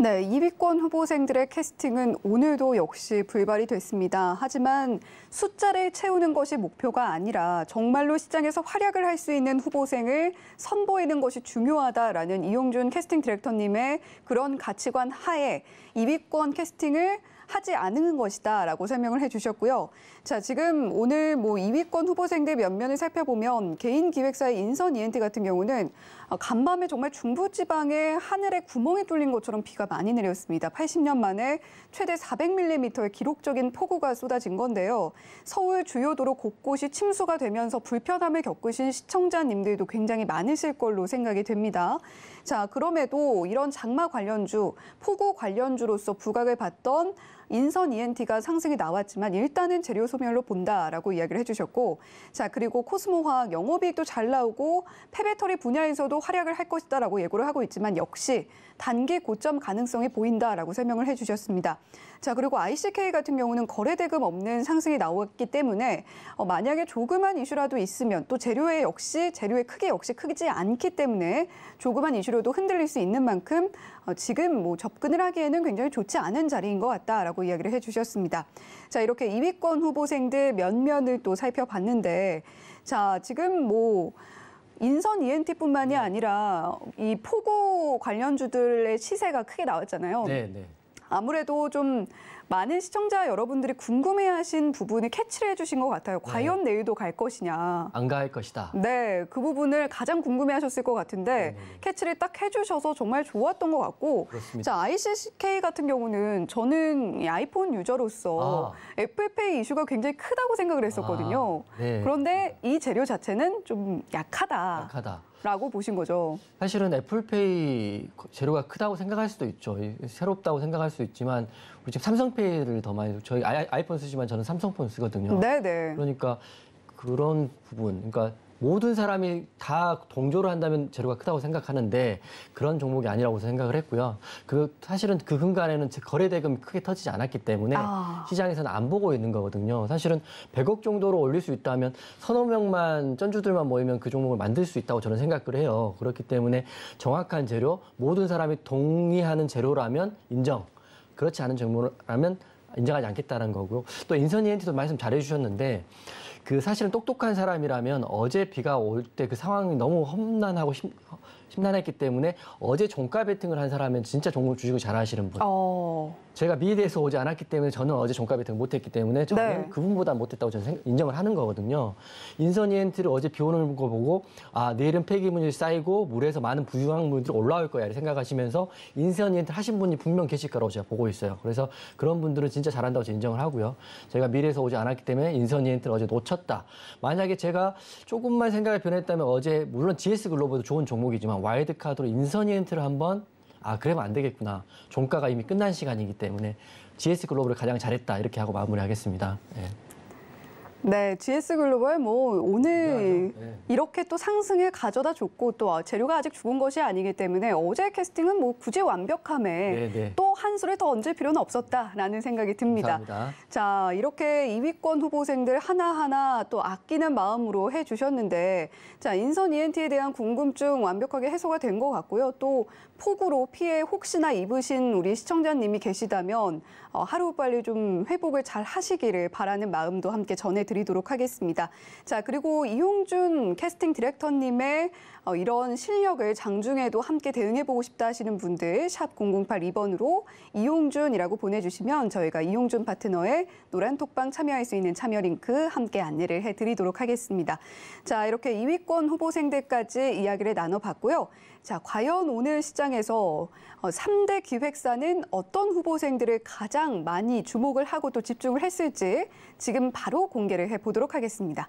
네, 2위권 후보생들의 캐스팅은 오늘도 역시 불발이 됐습니다. 하지만 숫자를 채우는 것이 목표가 아니라 정말로 시장에서 활약을 할 수 있는 후보생을 선보이는 것이 중요하다라는 이용준 캐스팅 디렉터님의 그런 가치관 하에 2위권 캐스팅을 하지 않은 것이다라고 설명을 해주셨고요. 자 지금 오늘 뭐 2위권 후보생들 면 면을 살펴보면 개인 기획사의 인선 이엔티 같은 경우는 어, 간밤에 정말 중부지방에 하늘에 구멍이 뚫린 것처럼 비가 많이 내렸습니다. 80년 만에 최대 400mm의 기록적인 폭우가 쏟아진 건데요. 서울 주요 도로 곳곳이 침수가 되면서 불편함을 겪으신 시청자님들도 굉장히 많으실 걸로 생각이 됩니다. 자, 그럼에도 이런 장마 관련주, 폭우 관련주로서 부각을 받던 인선 ENT가 상승이 나왔지만 일단은 재료 소멸로 본다라고 이야기를 해주셨고 자 그리고 코스모화학 영업이익도 잘 나오고 폐배터리 분야에서도 활약을 할 것이다라고 예고를 하고 있지만 역시 단기 고점 가능성이 보인다라고 설명을 해주셨습니다. 자 그리고 ICK 같은 경우는 거래 대금 없는 상승이 나왔기 때문에 어, 만약에 조그만 이슈라도 있으면 또 재료에 역시 재료의 크기 역시 크지 않기 때문에 조그만 이슈로도 흔들릴 수 있는 만큼 어, 지금 뭐 접근을 하기에는 굉장히 좋지 않은 자리인 것 같다라고 이야기를 해주셨습니다. 자 이렇게 2위권 후보생들 면면을또 살펴봤는데 자 지금 뭐 인선 ENT뿐만이 네. 아니라 이포고 관련주들의 시세가 크게 나왔잖아요. 네, 네. 아무래도 좀 많은 시청자 여러분들이 궁금해하신 부분을 캐치를 해주신 것 같아요. 네. 과연 네. 내일도 갈 것이냐. 안 갈 것이다. 네, 그 부분을 가장 궁금해하셨을 것 같은데 음. 캐치를 딱 해주셔서 정말 좋았던 것 같고 그렇습니다. 자, ICK 같은 경우는 저는 아이폰 유저로서 아. 애플페이 이슈가 굉장히 크다고 생각을 했었거든요. 아. 네. 그런데 이 재료 자체는 좀 약하다. 약하다. 라고 보신 거죠. 사실은 애플페이 재료가 크다고 생각할 수도 있죠. 새롭다고 생각할 수 있지만 우리 지금 삼성페이를 더 많이 저희 아이폰 쓰지만 저는 삼성폰 쓰거든요. 네네. 그러니까 그런 부분, 그러니까 모든 사람이 다 동조를 한다면 재료가 크다고 생각하는데 그런 종목이 아니라고 생각을 했고요. 그 사실은 그 근간에는 거래 대금이 크게 터지지 않았기 때문에 아. 시장에서는 안 보고 있는 거거든요. 사실은 100억 정도로 올릴 수 있다면 서너 명만 전주들만 모이면 그 종목을 만들 수 있다고 저는 생각을 해요. 그렇기 때문에 정확한 재료, 모든 사람이 동의하는 재료라면 인정. 그렇지 않은 정보라면 인정하지 않겠다는 거고요. 또 인선 이엔티도 말씀 잘해 주셨는데 그 사실은 똑똑한 사람이라면 어제 비가 올 때 그 상황이 너무 험난하고 심, 심난했기 때문에 어제 종가 베팅을 한 사람은 진짜 종목 주식을 잘하시는 분. 어... 제가 미래에서 오지 않았기 때문에 저는 어제 종가 이팅 못했기 때문에 저는 네. 그분보다 못했다고 저는 인정을 하는 거거든요. 인선 이엔트를 어제 비오는 거 보고 아 내일은 폐기물이 쌓이고 물에서 많은 부유한물들이 올라올 거야 생각하시면서 인선 이엔트 하신 분이 분명 계실 거라고 제가 보고 있어요. 그래서 그런 분들은 진짜 잘한다고 제가 인정을 하고요. 제가 미래에서 오지 않았기 때문에 인선 이엔트를 어제 놓쳤다. 만약에 제가 조금만 생각을 변했다면 어제 물론 GS 글로벌도 좋은 종목이지만 와일드카드로 인선 이엔트를 한번 아, 그러면 안 되겠구나. 종가가 이미 끝난 시간이기 때문에 GS 글로벌을 가장 잘했다. 이렇게 하고 마무리하겠습니다. 예. 네. 네, GS 글로벌 뭐 오늘 네. 이렇게 또 상승을 가져다 줬고 또 재료가 아직 죽은 것이 아니기 때문에 어제 캐스팅은 뭐 굳이 완벽함에 네, 네. 또한 수를 더 얹을 필요는 없었다라는 생각이 듭니다. 감사합니다. 자, 이렇게 2위권 후보생들 하나하나 또 아끼는 마음으로 해주셨는데 자, 인선 ENT에 대한 궁금증 완벽하게 해소가 된 것 같고요. 또 폭우로 피해 혹시나 입으신 우리 시청자님이 계시다면 어, 하루빨리 좀 회복을 잘 하시기를 바라는 마음도 함께 전해드리도록 하겠습니다. 자, 그리고 이용준 캐스팅 디렉터님의 어, 이런 실력을 장중에도 함께 대응해보고 싶다 하시는 분들 샵 0082번으로 이용준이라고 보내주시면 저희가 이용준 파트너의 노란톡방 참여할 수 있는 참여 링크 함께 안내를 해드리도록 하겠습니다. 자 이렇게 2위권 후보생들까지 이야기를 나눠봤고요. 자 과연 오늘 시장에서 3대 어, 기획사는 어떤 후보생들을 가장 많이 주목을 하고 또 집중을 했을지 지금 바로 공개를 해보도록 하겠습니다.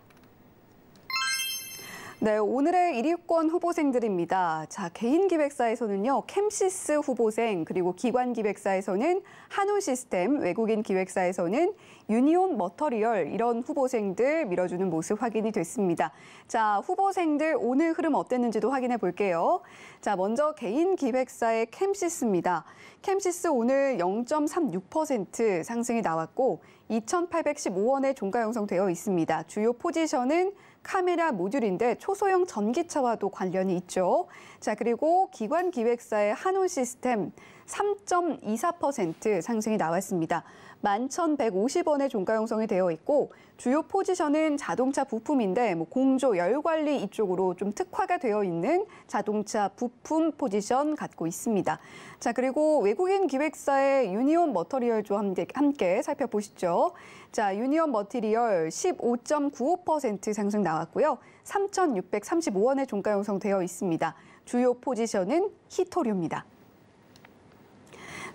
네, 오늘의 1위권 후보생들입니다. 자, 개인 기획사에서는요, 캠시스 후보생, 그리고 기관 기획사에서는 한우 시스템, 외국인 기획사에서는 유니온 머터리얼 이런 후보생들 밀어주는 모습 확인이 됐습니다. 자, 후보생들 오늘 흐름 어땠는지도 확인해 볼게요. 자, 먼저 개인 기획사의 캠시스입니다. 캠시스 오늘 0.36% 상승이 나왔고 2,815원에 종가 형성되어 있습니다. 주요 포지션은 카메라 모듈인데 초소형 전기차와도 관련이 있죠. 자, 그리고 기관 기획사의 한우 시스템 3.24% 상승이 나왔습니다. 11,150원에 종가 형성이 되어 있고 주요 포지션은 자동차 부품인데 뭐 공조, 열관리 이쪽으로 좀 특화가 되어 있는 자동차 부품 포지션 갖고 있습니다. 자 그리고 외국인 기획사의 유니온 머터리얼주와 함께 살펴보시죠. 자 유니온 머티리얼 15.95% 상승 나왔고요. 3,635원에 종가 형성되어 있습니다. 주요 포지션은 히토류입니다.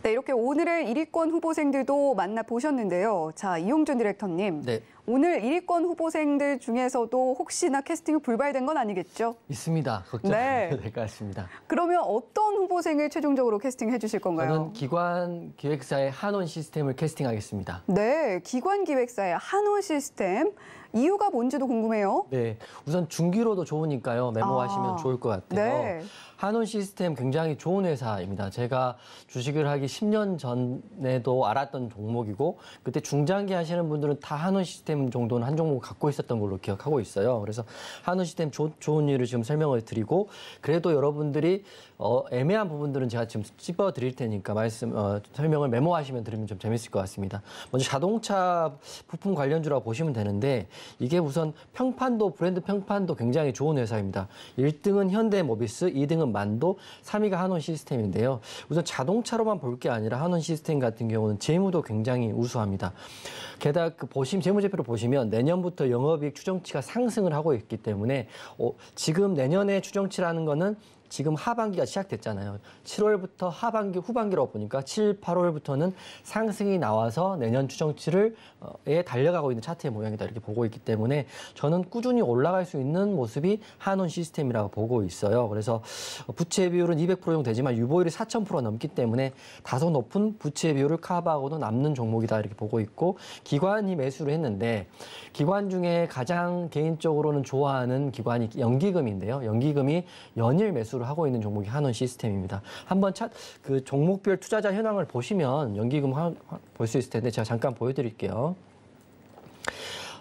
네, 이렇게 오늘의 1위권 후보생들도 만나보셨는데요. 자, 이용준 디렉터님. 네. 오늘 1위권 후보생들 중에서도 혹시나 캐스팅이 불발된 건 아니겠죠? 있습니다. 걱정될 네. 될것 같습니다. 그러면 어떤 후보생을 최종적으로 캐스팅해 주실 건가요? 저는 기관 기획사의 한원 시스템을 캐스팅하겠습니다. 네, 기관 기획사의 한원 시스템. 이유가 뭔지도 궁금해요. 네, 우선 중기로도 좋으니까요. 메모하시면 아, 좋을 것 같아요. 네. 한온 시스템 굉장히 좋은 회사입니다. 제가 주식을 하기 10년 전에도 알았던 종목이고 그때 중장기 하시는 분들은 다 한온 시스템 정도는 한 종목 갖고 있었던 걸로 기억하고 있어요. 그래서 한온 시스템 조, 좋은 일을 지금 설명을 드리고 그래도 여러분들이 어, 애매한 부분들은 제가 지금 찝어 드릴 테니까 말씀 어, 설명을 메모하시면 들으면 좀 재밌을 것 같습니다. 먼저 자동차 부품 관련주라고 보시면 되는데 이게 우선 평판도 브랜드 평판도 굉장히 좋은 회사입니다. 1등은 현대모비스, 2등은 3는 만도, 3위가 한원 시스템인데요. 우선 자동차로만 볼 게 아니라 한원 시스템 같은 경우는 재무도 굉장히 우수합니다. 게다가 그 보심 재무제표를 보시면 내년부터 영업이익 추정치가 상승을 하고 있기 때문에 어, 지금 내년에 추정치라는 거는 지금 하반기가 시작됐잖아요. 7월부터 하반기, 후반기로 보니까 7, 8월부터는 상승이 나와서 내년 추정치를 어, 에 달려가고 있는 차트의 모양이다 이렇게 보고 있기 때문에 저는 꾸준히 올라갈 수 있는 모습이 한온 시스템이라고 보고 있어요. 그래서 부채 비율은 200% 정도 되지만 유보율이 4,000% 넘기 때문에 다소 높은 부채 비율을 커버하고도 남는 종목이다 이렇게 보고 있고 기관이 매수를 했는데 기관 중에 가장 개인적으로는 좋아하는 기관이 연기금인데요. 연기금이 연일 매수 매수를 하고 있는 종목이 한원 시스템입니다. 한번 차, 그 종목별 투자자 현황을 보시면 연기금 볼수 있을 텐데 제가 잠깐 보여드릴게요.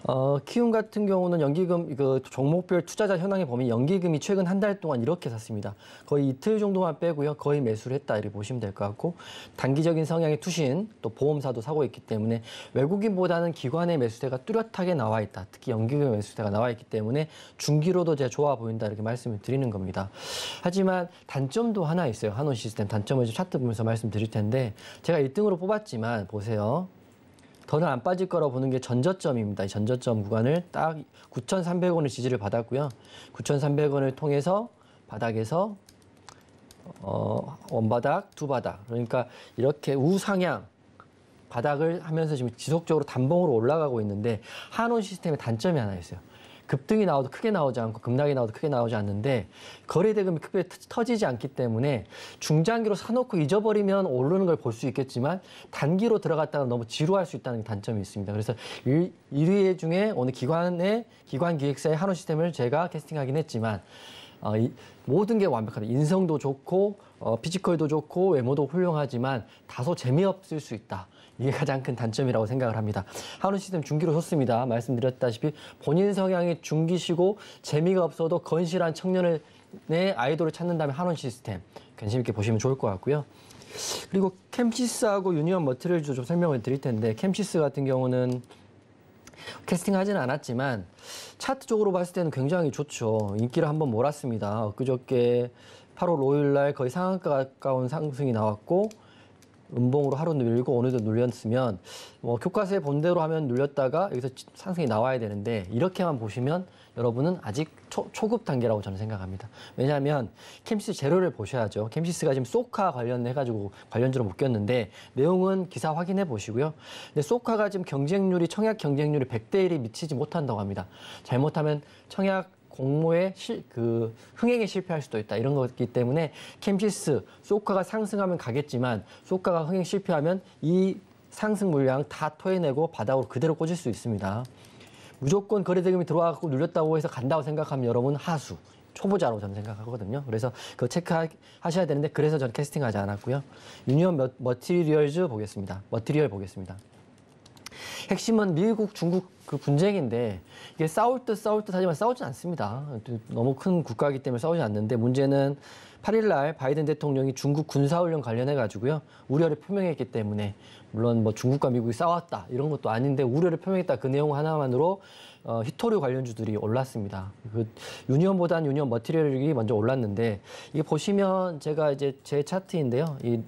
어, 키움 같은 경우는 연기금 그 종목별 투자자 현황의 범위 연기금이 최근 한 달 동안 이렇게 샀습니다. 거의 이틀 정도만 빼고요. 거의 매수를 했다 이렇게 보시면 될 것 같고 단기적인 성향의 투신 또 보험사도 사고 있기 때문에 외국인보다는 기관의 매수세가 뚜렷하게 나와 있다. 특히 연기금 매수세가 나와 있기 때문에 중기로도 제 좋아 보인다 이렇게 말씀을 드리는 겁니다. 하지만 단점도 하나 있어요. 한원 시스템 단점을 좀 차트 보면서 말씀드릴 텐데 제가 1등으로 뽑았지만 보세요. 더는 안 빠질 거라고 보는 게 전저점입니다. 전저점 구간을 딱 9,300원을 지지를 받았고요. 9,300원을 통해서 바닥에서 어, 원바닥, 두바닥. 그러니까 이렇게 우상향 바닥을 하면서 지금 지속적으로 단봉으로 올라가고 있는데 한원 시스템의 단점이 하나 있어요. 급등이 나와도 크게 나오지 않고 급락이 나와도 크게 나오지 않는데 거래 대금이 크게 터지지 않기 때문에 중장기로 사놓고 잊어버리면 오르는 걸 볼 수 있겠지만 단기로 들어갔다가 너무 지루할 수 있다는 단점이 있습니다. 그래서 1, 1위 중에 오늘 기관의 기관 기획사의 한원 시스템을 제가 캐스팅하긴 했지만 어, 이, 모든 게 완벽하다. 인성도 좋고 어, 피지컬도 좋고 외모도 훌륭하지만 다소 재미없을 수 있다. 이게 가장 큰 단점이라고 생각을 합니다. 하우 시스템 중기로 섰습니다. 말씀드렸다시피 본인 성향이 중기시고 재미가 없어도 건실한 청년을내 네, 아이돌을 찾는다면 하원 시스템 관심 있게 보시면 좋을 것 같고요. 그리고 캠시스하고 유니언 머트를좀 설명을 드릴 텐데 캠시스 같은 경우는 캐스팅하지는 않았지만 차트쪽으로 봤을 때는 굉장히 좋죠. 인기를 한번 몰았습니다. 그저께 8월 5일 날 거의 상한가 가까운 상승이 나왔고 음봉으로 하루 늘고 오늘도 눌렸으면 뭐 교과서에 본대로 하면 눌렸다가 여기서 상승이 나와야 되는데 이렇게만 보시면 여러분은 아직 초, 초급 단계라고 저는 생각합니다. 왜냐하면 캠시스 재료를 보셔야죠. 캠시스가 지금 소카 관련해 가지고 관련주로 묶였는데 내용은 기사 확인해 보시고요. 근데 소카가 지금 경쟁률이 청약 경쟁률이 100대 1이 미치지 못한다고 합니다. 잘못하면 청약 공모의 시, 그 흥행에 실패할 수도 있다 이런 거기 때문에 캠시스 소카가 상승하면 가겠지만 소카가 흥행 실패하면 이 상승 물량 다 토해내고 바닥으로 그대로 꽂을 수 있습니다. 무조건 거래대금이 들어와갖 눌렸다고 해서 간다고 생각하면 여러분 하수 초보자로 저는 생각하거든요. 그래서 그 체크하셔야 되는데 그래서 저는 캐스팅하지 않았고요. 유니언 머티리얼즈 보겠습니다. 머티리얼 보겠습니다. 핵심은 미국, 중국 그 분쟁인데 이게 싸울 듯 싸울 듯 하지만 싸우진 않습니다. 너무 큰 국가이기 때문에 싸우지 않는데 문제는 8일 날 바이든 대통령이 중국 군사훈련 관련해 가지고요. 우려를 표명했기 때문에 물론 뭐 중국과 미국이 싸웠다 이런 것도 아닌데 우려를 표명했다 그 내용 하나만으로 어, 히토류 관련주들이 올랐습니다. 그유니언보다는 유니언 머티리얼이 먼저 올랐는데 이게 보시면 제가 이제 제 차트인데요. 이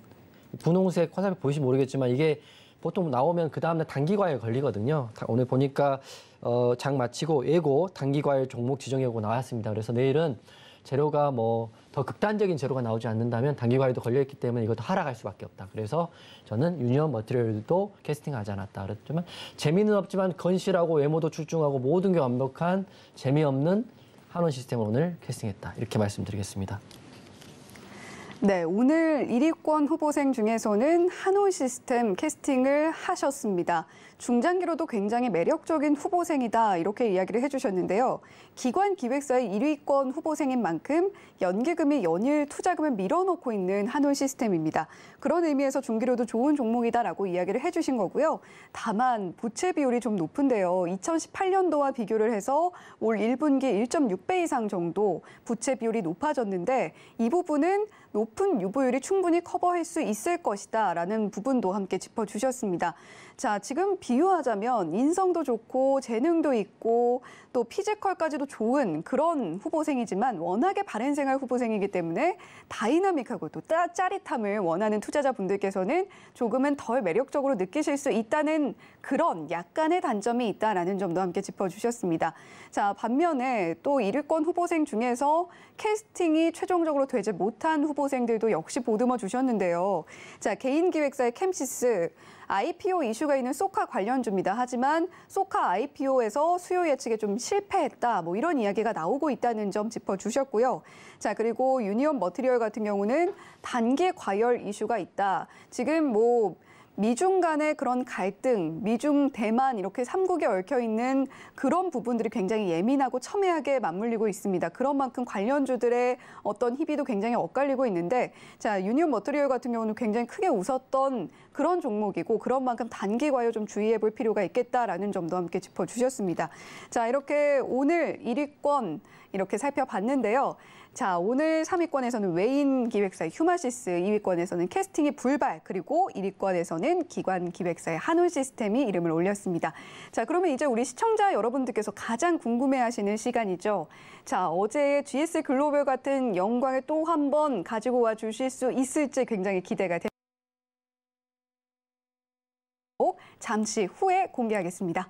분홍색 화살표 보이시 모르겠지만 이게 보통 나오면 그 다음날 단기과에 걸리거든요. 오늘 보니까 어, 장 마치고 예고 단기과일 종목 지정예고 나왔습니다. 그래서 내일은 재료가 뭐 더 극단적인 재료가 나오지 않는다면 단기과에도 걸려있기 때문에 이것도 하락할 수밖에 없다. 그래서 저는 유니언 머티리얼도 캐스팅하지 않았다. 그렇지만 재미는 없지만 건실하고 외모도 출중하고 모든 게 완벽한 재미없는 한원 시스템을 오늘 캐스팅했다. 이렇게 말씀드리겠습니다. 네, 오늘 1위권 후보생 중에서는 한우 시스템 캐스팅을 하셨습니다. 중장기로도 굉장히 매력적인 후보생이다 이렇게 이야기를 해주셨는데요. 기관 기획사의 1위권 후보생인 만큼 연기금이 연일 투자금을 밀어놓고 있는 한올 시스템입니다. 그런 의미에서 중기로도 좋은 종목이다라고 이야기를 해주신 거고요. 다만 부채 비율이 좀 높은데요. 2018년도와 비교를 해서 올 1분기 1.6배 이상 정도 부채 비율이 높아졌는데 이 부분은 높은 유보율이 충분히 커버할 수 있을 것이다라는 부분도 함께 짚어주셨습니다. 자, 지금 비유하자면 인성도 좋고 재능도 있고 또 피지컬까지도 좋은 그런 후보생이지만 워낙에 바른 생활 후보생이기 때문에 다이나믹하고 또 따, 짜릿함을 원하는 투자자분들께서는 조금은 덜 매력적으로 느끼실 수 있다는 그런 약간의 단점이 있다라는 점도 함께 짚어주셨습니다. 자 반면에 또 1위권 후보생 중에서 캐스팅이 최종적으로 되지 못한 후보생들도 역시 보듬어 주셨는데요. 자 개인 기획사의 캠시스 IPO 이슈가 있는 소카 관련주입니다. 하지만 소카 IPO에서 수요 예측에 좀 실패했다. 뭐 이런 이야기가 나오고 있다는 점 짚어주셨고요. 자, 그리고 유니온 머티리얼 같은 경우는 단계 과열 이슈가 있다. 지금 뭐 미중 간의 그런 갈등, 미중 대만 이렇게 삼국에 얽혀 있는 그런 부분들이 굉장히 예민하고 첨예하게 맞물리고 있습니다. 그런 만큼 관련주들의 어떤 희비도 굉장히 엇갈리고 있는데 자, 유니온 머트리얼 같은 경우는 굉장히 크게 웃었던 그런 종목이고 그런 만큼 단기 과요 좀 주의해 볼 필요가 있겠다라는 점도 함께 짚어 주셨습니다. 자, 이렇게 오늘 1위권 이렇게 살펴봤는데요. 자, 오늘 3위권에서는 외인 기획사의 휴마시스, 2위권에서는 캐스팅의 불발, 그리고 1위권에서는 기관 기획사의 한우 시스템이 이름을 올렸습니다. 자, 그러면 이제 우리 시청자 여러분들께서 가장 궁금해하시는 시간이죠. 자, 어제의 GS 글로벌 같은 영광을 또 한 번 가지고 와 주실 수 있을지 굉장히 기대가 됩니다. 잠시 후에 공개하겠습니다.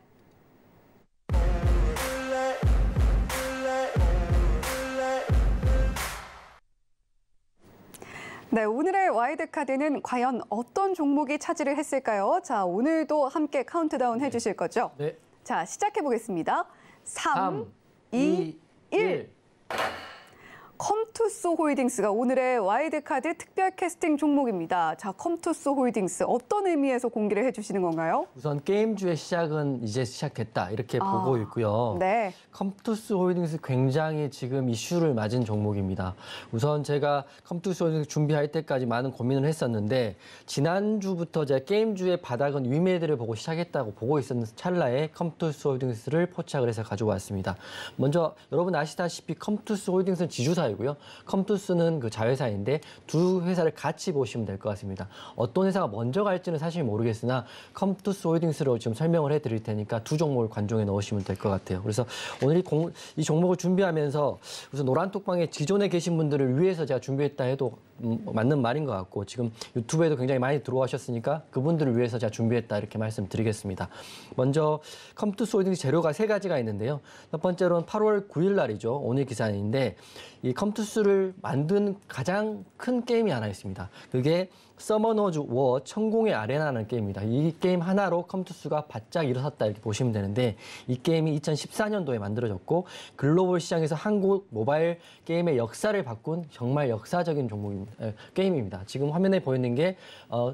네, 오늘의 와이드 카드는 과연 어떤 종목이 차지를 했을까요? 자, 오늘도 함께 카운트다운 네. 해주실 거죠? 네. 자, 시작해 보겠습니다. 3, 3 2, 1. 1. 컴투스 홀딩스가 오늘의 와이드카드 특별 캐스팅 종목입니다. 자, 컴투스 홀딩스 어떤 의미에서 공개를 해주시는 건가요? 우선 게임주의 시작은 이제 시작했다 이렇게 아, 보고 있고요. 네. 컴투스 홀딩스 굉장히 지금 이슈를 맞은 종목입니다. 우선 제가 컴투스 홀딩스 준비할 때까지 많은 고민을 했었는데 지난주부터 제가 게임주의 바닥은 위메드를 보고 시작했다고 보고 있었는 찰나에 컴투스 홀딩스를 포착을 해서 가져왔습니다. 먼저 여러분 아시다시피 컴투스 홀딩스는 지주사요 회사이고요. 컴투스는 그 자회사인데 두 회사를 같이 보시면 될 것 같습니다. 어떤 회사가 먼저 갈지는 사실 모르겠으나 컴투스 홀딩스로 지금 설명을 해드릴 테니까 두 종목을 관종에 넣으시면 될 것 같아요. 그래서 오늘 이, 공, 이 종목을 준비하면서 우선 노란톡방에 기존에 계신 분들을 위해서 제가 준비했다 해도 음, 맞는 말인 것 같고 지금 유튜브에도 굉장히 많이 들어와셨으니까 그분들을 위해서 제가 준비했다 이렇게 말씀드리겠습니다. 먼저 컴투스 홀딩스 재료가 세 가지가 있는데요. 첫 번째로는 8월 9일 날이죠. 오늘 기사인데 이 컴투스를 만든 가장 큰 게임이 하나 있습니다. 그게 서머너즈 워 천공의 아레나라는 게임입니다. 이 게임 하나로 컴투스가 바짝 일어섰다 이렇게 보시면 되는데 이 게임이 2014년도에 만들어졌고 글로벌 시장에서 한국 모바일 게임의 역사를 바꾼 정말 역사적인 종목입니다. 게임입니다. 지금 화면에 보이는 게 어,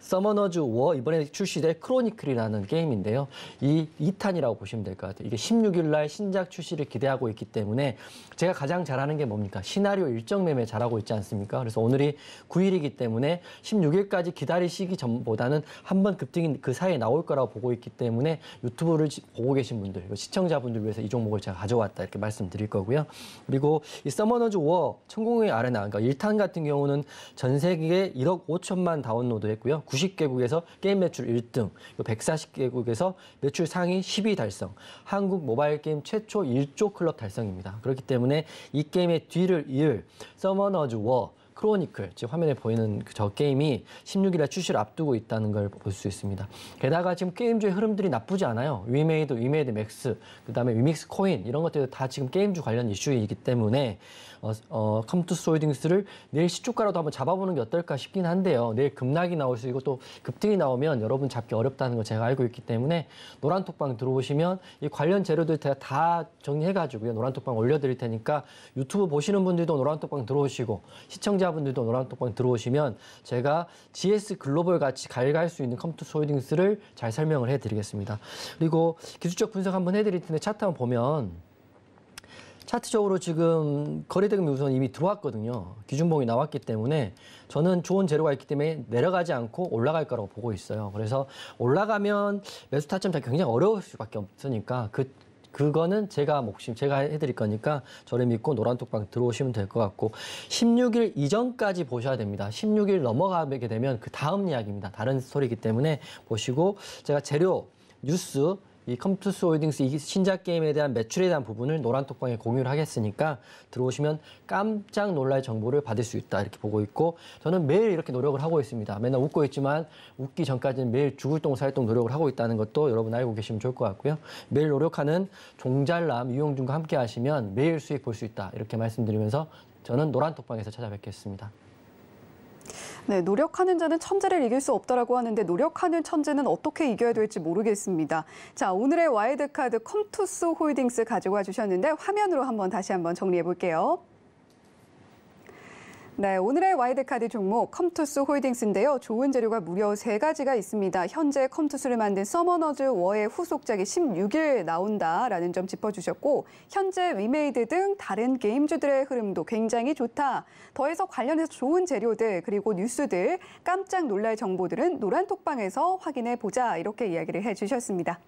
서머너즈 워 이번에 출시될 크로니클이라는 게임인데요. 이 2탄이라고 보시면 될 것 같아요. 이게 16일 날 신작 출시를 기대하고 있기 때문에 제가 가장 잘하는 게 뭡니까? 시나리오 일정 매매 잘하고 있지 않습니까? 그래서 오늘이 9일이기 때문에 16일까지 기다리시기 전보다는 한번 급등이 그 사이에 나올 거라고 보고 있기 때문에 유튜브를 보고 계신 분들, 시청자분들 위해서 이 종목을 제가 가져왔다 이렇게 말씀드릴 거고요. 그리고 이 서머너즈 워 천공의 아레나 그러니까 1탄 같은 경우는 전 세계에 1억 5천만 다운로드 했고요. 90개국에서 게임 매출 1등, 140개국에서 매출 상위 10위 달성, 한국 모바일 게임 최초 1조 클럽 달성입니다. 그렇기 때문에 이 게임의 뒤를 이을 서머너즈 워, 크로니클, 즉 화면에 보이는 그 저 게임이 16일에 출시를 앞두고 있다는 걸 볼 수 있습니다. 게다가 지금 게임주의 흐름들이 나쁘지 않아요. 위메이드, 위메이드 맥스, 그다음에 위믹스 코인 이런 것들도 다 지금 게임주 관련 이슈이기 때문에 어, 어, 컴투스 이딩스를 내일 시초가라도 한번 잡아보는 게 어떨까 싶긴 한데요. 내일 급락이 나올 수 있고 또 급등이 나오면 여러분 잡기 어렵다는 걸 제가 알고 있기 때문에 노란톡방 들어오시면 이 관련 재료들다 정리해가지고요. 노란톡방 올려드릴 테니까 유튜브 보시는 분들도 노란톡방 들어오시고 시청자분들도 노란톡방 들어오시면 제가 GS 글로벌 같이 갈갈 수 있는 컴투스 이딩스를잘 설명을 해드리겠습니다. 그리고 기술적 분석 한번 해드릴 텐데 차트 한번 보면 차트적으로 지금 거래대금이 우선 이미 들어왔거든요. 기준봉이 나왔기 때문에 저는 좋은 재료가 있기 때문에 내려가지 않고 올라갈 거라고 보고 있어요. 그래서 올라가면 매수 타점 잡기 굉장히 어려울 수밖에 없으니까 그 그거는 제가 목심 제가 해드릴 거니까 저를 믿고 노란톡방 들어오시면 될 것 같고 16일 이전까지 보셔야 됩니다. 16일 넘어가게 되면 그 다음 이야기입니다. 다른 소리이기 때문에 보시고 제가 재료 뉴스 이 컴투스 홀딩스 이 신작 게임에 대한 매출에 대한 부분을 노란톡방에 공유를 하겠으니까 들어오시면 깜짝 놀랄 정보를 받을 수 있다 이렇게 보고 있고 저는 매일 이렇게 노력을 하고 있습니다. 맨날 웃고 있지만 웃기 전까지는 매일 죽을 똥 살똥 노력을 하고 있다는 것도 여러분 알고 계시면 좋을 것 같고요. 매일 노력하는 종잘남 유용준과 함께 하시면 매일 수익 볼 수 있다 이렇게 말씀드리면서 저는 노란톡방에서 찾아뵙겠습니다. 네, 노력하는 자는 천재를 이길 수 없다라고 하는데 노력하는 천재는 어떻게 이겨야 될지 모르겠습니다. 자, 오늘의 와이드카드 컴투스 홀딩스 가지고 와 주셨는데 화면으로 한번 다시 한번 정리해 볼게요. 네, 오늘의 와이드카드 종목 컴투스 홀딩스인데요. 좋은 재료가 무려 세가지가 있습니다. 현재 컴투스를 만든 서머너즈 워의 후속작이 16일 나온다라는 점 짚어주셨고 현재 위메이드 등 다른 게임주들의 흐름도 굉장히 좋다. 더해서 관련해서 좋은 재료들 그리고 뉴스들 깜짝 놀랄 정보들은 노란톡방에서 확인해보자 이렇게 이야기를 해주셨습니다.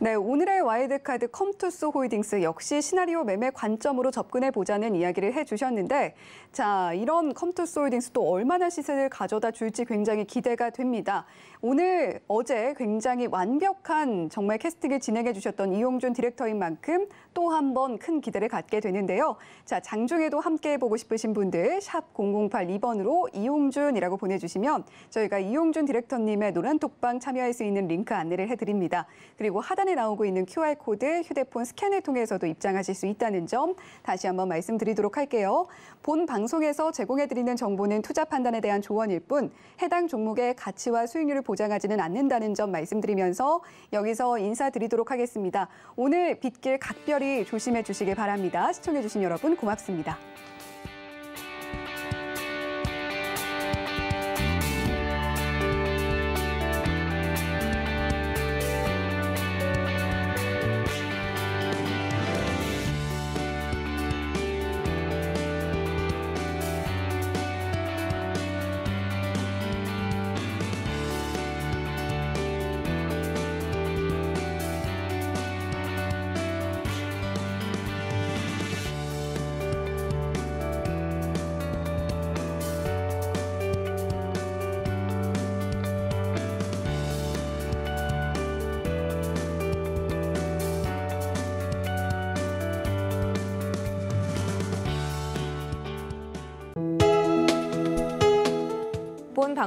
네, 오늘의 와이드카드 컴투스 호이딩스 역시 시나리오 매매 관점으로 접근해 보자는 이야기를 해주셨는데 자 이런 컴투스 호이딩스 또 얼마나 시세를 가져다 줄지 굉장히 기대가 됩니다. 오늘 어제 굉장히 완벽한 정말 캐스팅을 진행해 주셨던 이용준 디렉터인 만큼 또 한 번 큰 기대를 갖게 되는데요. 자, 장중에도 함께 보고 싶으신 분들 샵 0082번으로 이용준이라고 보내주시면 저희가 이용준 디렉터님의 노란톡방 참여할 수 있는 링크 안내를 해드립니다. 그리고 하단에 나오고 있는 QR코드 휴대폰 스캔을 통해서도 입장하실 수 있다는 점 다시 한번 말씀드리도록 할게요. 본 방송에서 제공해드리는 정보는 투자 판단에 대한 조언일 뿐 해당 종목의 가치와 수익률을 보장하지는 않는다는 점 말씀드리면서 여기서 인사드리도록 하겠습니다. 오늘 빗길 각별히 조심해 주시길 바랍니다. 시청해주신 여러분 고맙습니다.